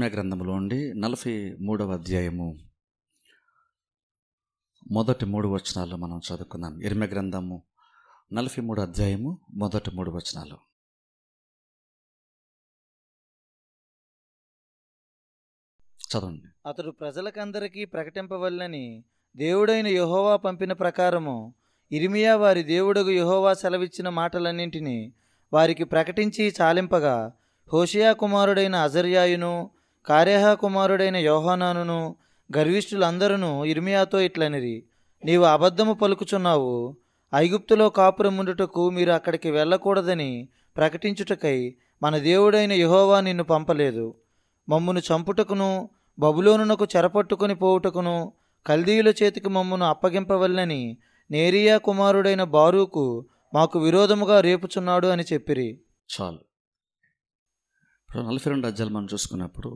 ఇర్మియా గ్రంథంలో ఉండి నలభై మూడవ అధ్యాయము మొదటి మూడు వచనాలు మనం చదువుకుందాం ఇర్మియా గ్రంథము నలభై మూడు అధ్యాయము మొదటి మూడు వచనాలు చదవండి అతడు ప్రజలకందరికీ ప్రకటింపవల్లని దేవుడైన యహోవా పంపిన ప్రకారము ఇర్మియా వారి దేవుడగు యహోవా సెలవిచ్చిన మాటలన్నింటినీ వారికి ప్రకటించి చాలింపగా హోషియా కుమారుడైన అజర్యాయును కారేహా కుమారుడైన యోహానాను గర్విష్ఠులందరూ ఇర్మియాతో ఇట్లనిరి నీవు అబద్ధము పలుకుచున్నావు ఐగుప్తులో కాపురముండుటకు మీరు అక్కడికి వెళ్ళకూడదని ప్రకటించుటకై మన దేవుడైన యహోవా నిన్ను పంపలేదు మమ్మును చంపుటకును బబులోనునకు చెరపట్టుకుని పోవుటకును కల్దీయుల చేతికి మమ్మను అప్పగింపవల్లని నేరియా కుమారుడైన బారూకు మాకు విరోధముగా రేపుచున్నాడు అని చెప్పిరి చాలు నలభై రెండు అధ్యాయులు మనం చూసుకున్నప్పుడు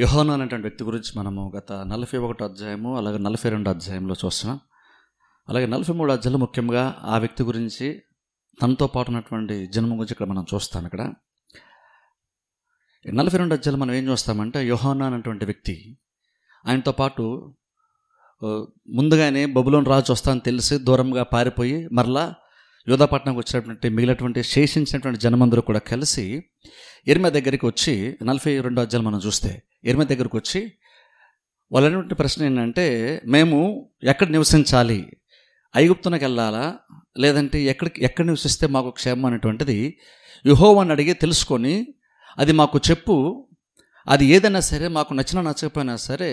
యుహోను అనేటువంటి వ్యక్తి గురించి మనము గత నలభై ఒకటి అధ్యాయము అలాగే నలభై రెండు అధ్యాయంలో చూస్తున్నాం అలాగే నలభై మూడు అధ్యాయులు ముఖ్యంగా ఆ వ్యక్తి గురించి తనతో పాటు ఉన్నటువంటి జన్మ గురించి ఇక్కడ మనం చూస్తాం ఇక్కడ నలభై రెండు అధ్యాయులు మనం ఏం చూస్తామంటే యోహానా అనేటువంటి వ్యక్తి ఆయనతో పాటు ముందుగానే బబులోని రాజు అని తెలిసి దూరంగా పారిపోయి మరలా యోధాపట్నంకి వచ్చినటువంటి మిగిలినటువంటి శేషించినటువంటి జనమందరూ కూడా కలిసి ఎర్మ దగ్గరికి వచ్చి నలభై రెండో అధ్యాయులు మనం చూస్తే ఎర్మ దగ్గరికి వచ్చి వాళ్ళటువంటి ప్రశ్న ఏంటంటే మేము ఎక్కడ నివసించాలి ఐగుప్తునకు వెళ్ళాలా లేదంటే ఎక్కడికి ఎక్కడ నివసిస్తే మాకు క్షేమం అనేటువంటిది యుహోవాన్ని అడిగి తెలుసుకొని అది మాకు చెప్పు అది ఏదైనా సరే మాకు నచ్చినా నచ్చకపోయినా సరే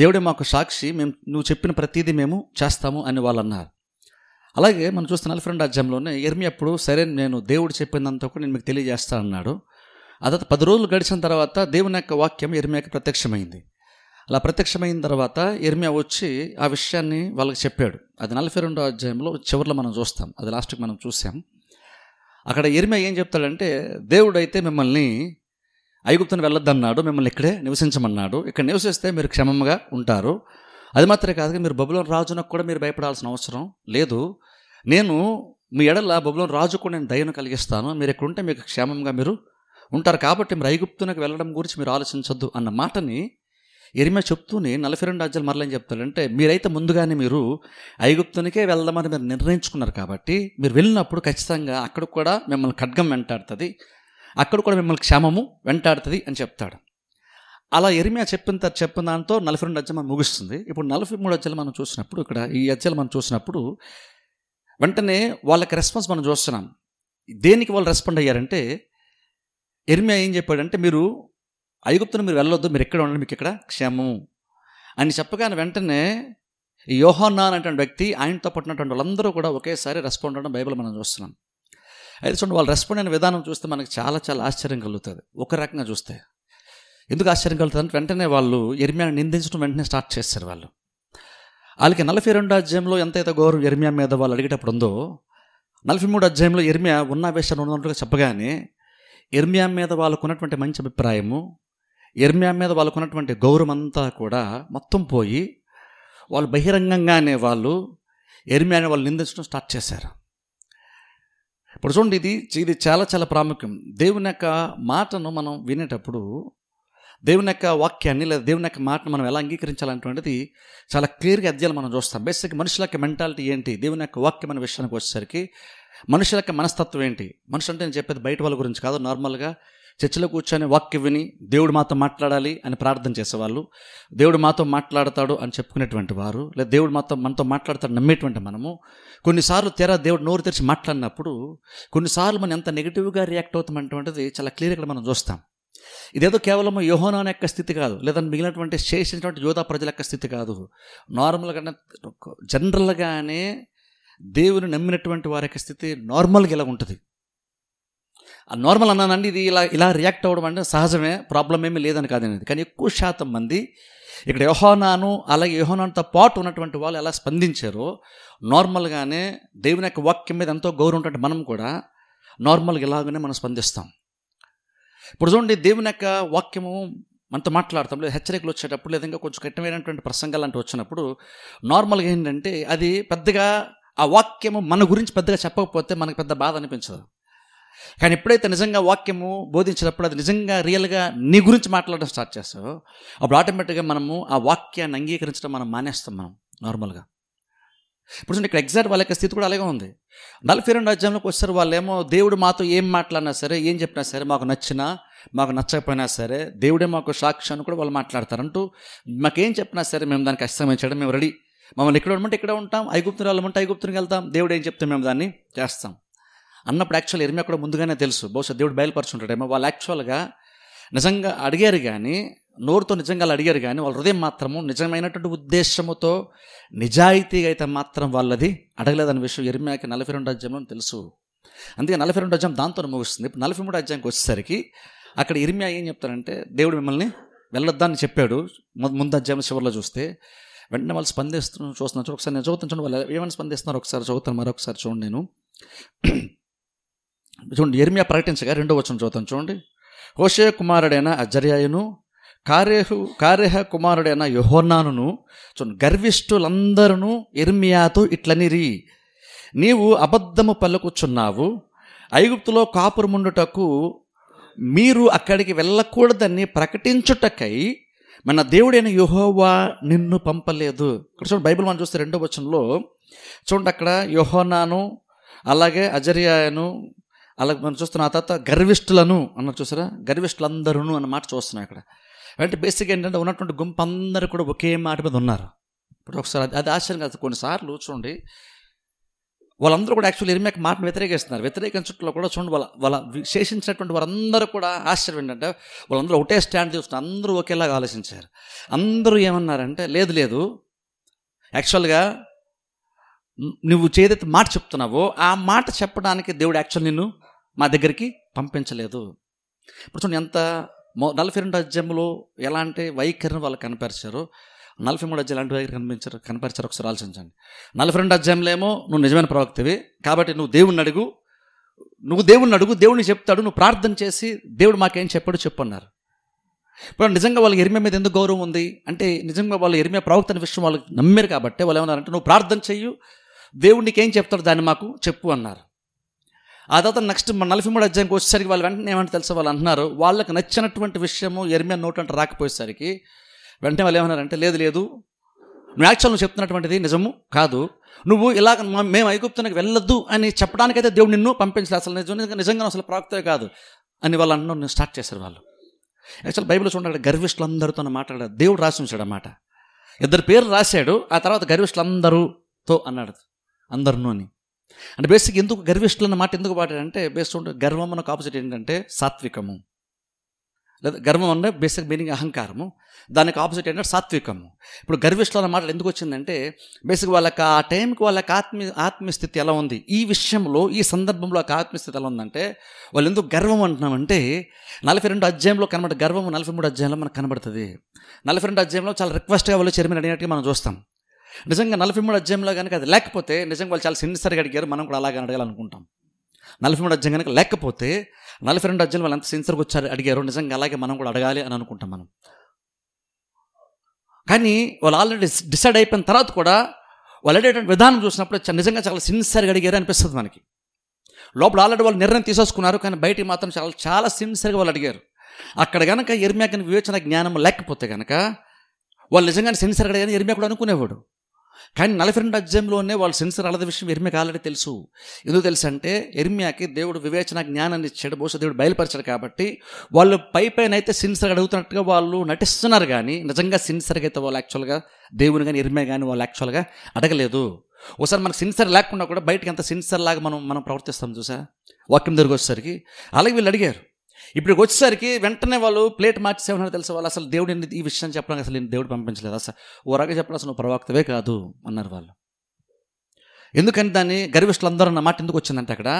దేవుడే మాకు సాక్షి మేము నువ్వు చెప్పిన ప్రతిదీ మేము చేస్తాము అని వాళ్ళు అన్నారు అలాగే మనం చూస్తున్న అల్ఫ్రెండ్ రాజ్యంలోనే ఎర్మి అప్పుడు సరే నేను దేవుడు చెప్పినంత కూడా నేను మీకు తెలియజేస్తా అన్నాడు ఆ పది రోజులు గడిచిన తర్వాత దేవుని యొక్క వాక్యం ఎర్మియాకి ప్రత్యక్షమైంది అలా ప్రత్యక్షమైన తర్వాత ఎర్మియా వచ్చి ఆ విషయాన్ని వాళ్ళకి చెప్పాడు అది నలభై రెండో అధ్యాయంలో చివరిలో మనం చూస్తాం అది లాస్ట్కి మనం చూసాం అక్కడ ఎర్మియా ఏం చెప్తాడంటే దేవుడు అయితే మిమ్మల్ని ఐగుప్తుని వెళ్ళొద్దన్నాడు మిమ్మల్ని ఇక్కడే నివసించమన్నాడు ఇక్కడ నివసిస్తే మీరు క్షమంగా ఉంటారు అది మాత్రమే కాదు మీరు బబులోని రాజునకు కూడా మీరు భయపడాల్సిన అవసరం లేదు నేను మీ ఎడల బబులోని రాజుకు నేను దయను కలిగిస్తాను మీరు ఎక్కడుంటే మీకు క్షేమంగా మీరు ఉంటారు కాబట్టి మీరు ఐగుప్తునకు వెళ్ళడం గురించి మీరు ఆలోచించొద్దు అన్న మాటని ఎరిమే చెప్తూనే నలభై రెండు రాజ్యాలు మరలేం చెప్తాడంటే మీరైతే ముందుగానే మీరు ఐగుప్తునికే వెళ్దామని మీరు నిర్ణయించుకున్నారు కాబట్టి మీరు వెళ్ళినప్పుడు ఖచ్చితంగా అక్కడ కూడా మిమ్మల్ని ఖడ్గం వెంటాడుతుంది అక్కడ కూడా మిమ్మల్ని క్షేమము వెంటాడుతుంది అని చెప్తాడు అలా ఎరిమియా చెప్పిన చెప్పిన దాంతో నలభై రెండు అధ్యాయం ముగుస్తుంది ఇప్పుడు నలభై మూడు అధ్యాయులు మనం చూసినప్పుడు ఇక్కడ ఈ అధ్యాయులు మనం చూసినప్పుడు వెంటనే వాళ్ళకి రెస్పాన్స్ మనం చూస్తున్నాం దేనికి వాళ్ళు రెస్పాండ్ అయ్యారంటే ఎర్మియా ఏం చెప్పాడంటే మీరు ఐగుప్తును మీరు వెళ్ళొద్దు మీరు ఎక్కడ ఉండండి మీకు ఇక్కడ క్షేమం అని చెప్పగానే వెంటనే యోహన్నా అనేటువంటి వ్యక్తి ఆయనతో పట్టినటువంటి వాళ్ళందరూ కూడా ఒకేసారి రెస్పాండ్ అవ్వడం బైబిల్ మనం చూస్తున్నాం అయితే చూడండి వాళ్ళు రెస్పాండ్ అయిన విధానం చూస్తే మనకు చాలా చాలా ఆశ్చర్యం కలుగుతుంది ఒక రకంగా చూస్తే ఎందుకు ఆశ్చర్యం కలుగుతుంది అంటే వెంటనే వాళ్ళు ఎర్మియాను నిందించడం వెంటనే స్టార్ట్ చేస్తారు వాళ్ళు వాళ్ళకి నలభై రెండు అధ్యాయంలో ఎంతైతే గౌరవం ఎర్మియా మీద వాళ్ళు అడిగేటప్పుడు ఉందో నలభై మూడు అధ్యాయంలో ఎర్మియా ఉన్న వేషాలు ఉన్నట్టుగా చెప్పగానే ఎర్మియా మీద వాళ్ళకున్నటువంటి మంచి అభిప్రాయము ఎర్మియా మీద వాళ్ళకున్నటువంటి గౌరవం అంతా కూడా మొత్తం పోయి వాళ్ళు బహిరంగంగానే వాళ్ళు ఎర్మియాని వాళ్ళు నిందించడం స్టార్ట్ చేశారు ఇప్పుడు చూడండి ఇది ఇది చాలా చాలా ప్రాముఖ్యం దేవుని యొక్క మాటను మనం వినేటప్పుడు దేవుని యొక్క వాక్యాన్ని లేదా దేవుని యొక్క మాటను మనం ఎలా అంగీకరించాలనేటువంటిది చాలా క్లియర్గా అధ్యయాలు మనం చూస్తాం బేసిక్ మనుషుల యొక్క మెంటాలిటీ ఏంటి దేవుని యొక్క వాక్యం అనే విషయానికి వచ్చేసరికి మనుషుల యొక్క మనస్తత్వం ఏంటి మనుషులు అంటే నేను చెప్పేది బయట వాళ్ళ గురించి కాదు నార్మల్గా చర్చిలో కూర్చొని వాక్యం విని దేవుడు మాతో మాట్లాడాలి అని ప్రార్థన చేసేవాళ్ళు దేవుడు మాతో మాట్లాడతాడు అని చెప్పుకునేటువంటి వారు లేదా దేవుడు మాతో మనతో మాట్లాడతాడు నమ్మేటువంటి మనము కొన్నిసార్లు తెరా దేవుడు నోరు తెరిచి మాట్లాడినప్పుడు కొన్నిసార్లు మనం ఎంత నెగిటివ్గా రియాక్ట్ అవుతామంటువంటిది చాలా క్లియర్గా మనం చూస్తాం ఇదేదో కేవలం యోహోనాన్ యొక్క స్థితి కాదు లేదా మిగిలినటువంటి శేషించినటువంటి యోధా ప్రజల యొక్క స్థితి కాదు నార్మల్గానే జనరల్గానే దేవుని నమ్మినటువంటి వారి యొక్క స్థితి నార్మల్గా ఇలా ఉంటుంది ఆ నార్మల్ అన్నానండి ఇది ఇలా ఇలా రియాక్ట్ అవ్వడం అంటే సహజమే ప్రాబ్లం ఏమీ లేదని కాదనేది కానీ ఎక్కువ శాతం మంది ఇక్కడ యహోనాను అలాగే యోహోనాన్తో పాటు ఉన్నటువంటి వాళ్ళు ఎలా స్పందించారో నార్మల్గానే దేవుని యొక్క వాక్యం మీద ఎంతో గౌరవం మనం కూడా నార్మల్గా ఇలాగనే మనం స్పందిస్తాం ఇప్పుడు చూడండి దేవుని యొక్క వాక్యము మనతో మాట్లాడతాం లేదు హెచ్చరికలు వచ్చేటప్పుడు లేదా కొంచెం కఠినమైనటువంటి ప్రసంగాలు అంటే వచ్చినప్పుడు నార్మల్గా ఏంటంటే అది పెద్దగా ఆ వాక్యము మన గురించి పెద్దగా చెప్పకపోతే మనకు పెద్ద బాధ అనిపించదు కానీ ఎప్పుడైతే నిజంగా వాక్యము బోధించినప్పుడు అది నిజంగా రియల్గా నీ గురించి మాట్లాడడం స్టార్ట్ చేస్తావు అప్పుడు ఆటోమేటిక్గా మనము ఆ వాక్యాన్ని అంగీకరించడం మనం మానేస్తాం మనం నార్మల్గా ఇప్పుడు ఇక్కడ ఎగ్జాక్ట్ వాళ్ళ యొక్క స్థితి కూడా అలాగే ఉంది నలభై రెండు అధ్యాయంలోకి వాళ్ళు వాళ్ళేమో దేవుడు మాతో ఏం మాట్లాడినా సరే ఏం చెప్పినా సరే మాకు నచ్చినా మాకు నచ్చకపోయినా సరే దేవుడే మాకు సాక్షి అని కూడా వాళ్ళు మాట్లాడతారంటూ మాకేం చెప్పినా సరే మేము దానికి అస్తమించడం మేము రెడీ మమ్మల్ని ఇక్కడ ఉండమంటే ఇక్కడ ఉంటాం ఐగుప్తుని వాళ్ళమంటే ఐగుప్తుని వెళ్తాం దేవుడు ఏం చెప్తే మేము దాన్ని చేస్తాం అన్నప్పుడు యాక్చువల్ ఎరిమి కూడా ముందుగానే తెలుసు బహుశా దేవుడు బయలుపరుచుంటాడేమో వాళ్ళు యాక్చువల్గా నిజంగా అడిగారు కానీ నోరుతో నిజంగా అడిగారు కానీ వాళ్ళ హృదయం మాత్రము నిజమైనటువంటి ఉద్దేశముతో నిజాయితీగా అయితే మాత్రం వాళ్ళది అడగలేదన్న విషయం ఎరిమాకి నలభై రెండు అధ్యాయంలో తెలుసు అందుకే నలభై రెండు అధ్యాయం దాంతో ముగుస్తుంది ఇప్పుడు నలభై మూడు అధ్యాయంకి వచ్చేసరికి అక్కడ ఇరిమ్యా ఏం చెప్తారంటే దేవుడు మిమ్మల్ని వెళ్ళొద్దని చెప్పాడు ముందు అధ్యాయం చివరిలో చూస్తే వెంటనే వాళ్ళు స్పందిస్తున్న చూస్తున్నారు ఒకసారి నేను చదువుతాను చూడండి వాళ్ళు ఏమైనా స్పందిస్తున్నారు ఒకసారి చదువుతాను మరొకసారి చూడండి నేను చూడండి ఎరిమియా ప్రకటించగా రెండో వచ్చిన చదువుతాను చూడండి హోషే కుమారుడైన అజర్యాయును కార్యహు కార్యహ కుమారుడైన యుహోర్నాను చూను గర్విష్ఠులందరూ ఇర్మియాతో ఇట్లనిరి నీవు అబద్ధము పలుకుచున్నావు ఐగుప్తులో కాపురముండుటకు మీరు అక్కడికి వెళ్ళకూడదని ప్రకటించుటకై మన దేవుడైన యుహోవా నిన్ను పంపలేదు ఇక్కడ చూడండి బైబిల్ మనం చూస్తే రెండో వచనంలో చూడండి అక్కడ యుహోనాను అలాగే అజర్యాయను అలాగే మనం చూస్తున్న ఆ తర్వాత గర్విష్ఠులను అన్న చూసారా గర్విష్ఠులందరూ అన్న మాట చూస్తున్నాం అక్కడ అంటే బేసిక్ ఏంటంటే ఉన్నటువంటి గుంపు అందరూ కూడా ఒకే మాట మీద ఉన్నారు ఇప్పుడు ఒకసారి అది ఆశ్చర్యం కాదు కొన్నిసార్లు చూడండి వాళ్ళందరూ కూడా యాక్చువల్లీ ఇరిమేక మాటను వ్యతిరేకిస్తున్నారు వ్యతిరేకించట్లో కూడా చూడండి వాళ్ళ వాళ్ళ విశేషించినటువంటి వారందరూ కూడా ఆశ్చర్యం ఏంటంటే వాళ్ళందరూ ఒకటే స్టాండ్ చూస్తున్నారు అందరూ ఒకేలాగా ఆలోచించారు అందరూ ఏమన్నారంటే లేదు లేదు యాక్చువల్గా నువ్వు చేదైతే మాట చెప్తున్నావో ఆ మాట చెప్పడానికి దేవుడు యాక్చువల్ నిన్ను మా దగ్గరికి పంపించలేదు ఇప్పుడు చూడండి ఎంత నలభై రెండు అధ్యాయంలో ఎలాంటి వైఖరిని వాళ్ళు కనపరిచారు నలభై మూడు ఎలాంటి వైఖరి కనిపించారు కనపరిచారు ఒకసారి ఆలోచించండి నలభై రెండు అధ్యాయంలో నువ్వు నిజమైన ప్రవక్తవి కాబట్టి నువ్వు దేవుణ్ణి అడుగు నువ్వు దేవుణ్ణి అడుగు దేవుని చెప్తాడు నువ్వు ప్రార్థన చేసి దేవుడు మాకేం చెప్పాడు చెప్పన్నారు ఇప్పుడు నిజంగా వాళ్ళకి ఎరిమే మీద ఎందుకు గౌరవం ఉంది అంటే నిజంగా వాళ్ళు ఎరిమే ప్రవక్త అనే విషయం వాళ్ళకి నమ్మారు కాబట్టి వాళ్ళు ఏమన్నారంటే నువ్వు ప్రార్థన చెయ్యు దేవుడికి ఏం చెప్తాడు దాన్ని మాకు చెప్పు అన్నారు ఆ తర్వాత నెక్స్ట్ నలభై మూడు అధ్యాయంకి వచ్చేసరికి వాళ్ళు వెంటనే ఏమంటే తెలుసు వాళ్ళు అంటున్నారు వాళ్ళకి నచ్చినటువంటి విషయము ఎర్మియా నోట్ అంటే రాకపోయేసరికి వెంటనే వాళ్ళు ఏమన్నారంటే లేదు లేదు నువ్వు యాక్చువల్ నువ్వు చెప్తున్నటువంటిది నిజము కాదు నువ్వు ఇలాగ మేము ఐగుప్తునికి వెళ్ళొద్దు అని చెప్పడానికైతే దేవుడు నిన్ను పంపించలేదు అసలు నిజం నిజంగా అసలు ప్రాక్తే కాదు అని వాళ్ళు అంటున్నారు నేను స్టార్ట్ చేశారు వాళ్ళు యాక్చువల్ బైబిల్ చూడండి గర్విష్ఠులందరితో మాట్లాడారు దేవుడు రాసి ఉంచాడు అన్నమాట ఇద్దరు పేరు రాశాడు ఆ తర్వాత గర్విష్ఠులందరూతో అన్నాడు అందరినూ అని అంటే బేసిక్ ఎందుకు గర్విష్ఠులు అన్న మాట ఎందుకు పాడాడంటే బేస్ గర్వం మనకు ఆపోజిట్ ఏంటంటే సాత్వికము లేదా గర్వం అంటే బేసిక్ మీనింగ్ అహంకారము దానికి ఆపోజిట్ ఏంటంటే సాత్వికము ఇప్పుడు గర్విష్ఠులు అన్న మాటలు ఎందుకు వచ్చిందంటే బేసిక్ వాళ్ళకి ఆ టైంకి వాళ్ళకి ఆత్మీ ఆత్మీయస్థితి ఎలా ఉంది ఈ విషయంలో ఈ సందర్భంలో ఒక ఆత్మీయస్థితి ఎలా ఉందంటే వాళ్ళు ఎందుకు గర్వం అంటున్నామంటే నలభై రెండు అధ్యాయంలో కనబడే గర్వము నలభై మూడు అధ్యాయంలో మనకు కనబడుతుంది నలభై రెండు అధ్యాయంలో చాలా రిక్వెస్ట్గా వాళ్ళు చైర్మన్ అడిగినట్టుగా మనం చూస్తాం నిజంగా నలభై మూడు అధ్యాయంలో కనుక అది లేకపోతే నిజంగా వాళ్ళు చాలా సిన్సర్గా అడిగారు మనం కూడా అలాగే అడగాలనుకుంటాం నలభై మూడు అధ్యాయం కనుక లేకపోతే నలభై రెండు అధ్యాయం వాళ్ళు ఎంత సిన్సర్గా వచ్చారు అడిగారు నిజంగా అలాగే మనం కూడా అడగాలి అని అనుకుంటాం మనం కానీ వాళ్ళు ఆల్రెడీ డిసైడ్ అయిపోయిన తర్వాత కూడా వాళ్ళు అడిగేటువంటి విధానం చూసినప్పుడు నిజంగా చాలా సిన్సర్గా అడిగారు అనిపిస్తుంది మనకి లోపల ఆల్రెడీ వాళ్ళు నిర్ణయం తీసేసుకున్నారు కానీ బయటికి మాత్రం చాలా చాలా సిన్సియర్గా వాళ్ళు అడిగారు అక్కడ కనుక ఎర్మ్యాకని వివేచన జ్ఞానం లేకపోతే కనుక వాళ్ళు నిజంగానే సిన్సియర్గా అడిగారు ఎర్మియా కూడా అనుకునేవాడు కానీ నలభై రెండు అధ్యాయంలోనే వాళ్ళు సెన్సర్ అలద విషయం ఎర్మియాకి ఆల్రెడీ తెలుసు ఎందుకు తెలుసు అంటే ఎర్మియాకి దేవుడు వివేచన జ్ఞానాన్ని ఇచ్చాడు బహుశా దేవుడు బయలుపరిచాడు కాబట్టి వాళ్ళు పై పైన అయితే సిన్సర్ అడుగుతున్నట్టుగా వాళ్ళు నటిస్తున్నారు కానీ నిజంగా సిన్సర్గా అయితే వాళ్ళు యాక్చువల్గా దేవుని కానీ ఎర్మియా కానీ వాళ్ళు యాక్చువల్గా అడగలేదు ఒకసారి మనకు సిన్సర్ లేకుండా కూడా బయటకి అంత సిన్సర్ లాగా మనం మనం ప్రవర్తిస్తాం చూసా వాక్యం దొరికొచ్చేసరికి వచ్చేసరికి అలాగే వీళ్ళు అడిగారు ఇప్పుడు వచ్చేసరికి వెంటనే వాళ్ళు ప్లేట్ మార్చేసేవన్నారు తెలుసు వాళ్ళు అసలు దేవుడు ఈ విషయం చెప్పడానికి అసలు నేను దేవుడు పంపించలేదు అసలు ఓ రకంగా చెప్పడం అసలు ప్రవక్తవే కాదు అన్నారు వాళ్ళు ఎందుకంటే దాన్ని అందరూ అన్న మాట ఎందుకు వచ్చిందంటే అక్కడ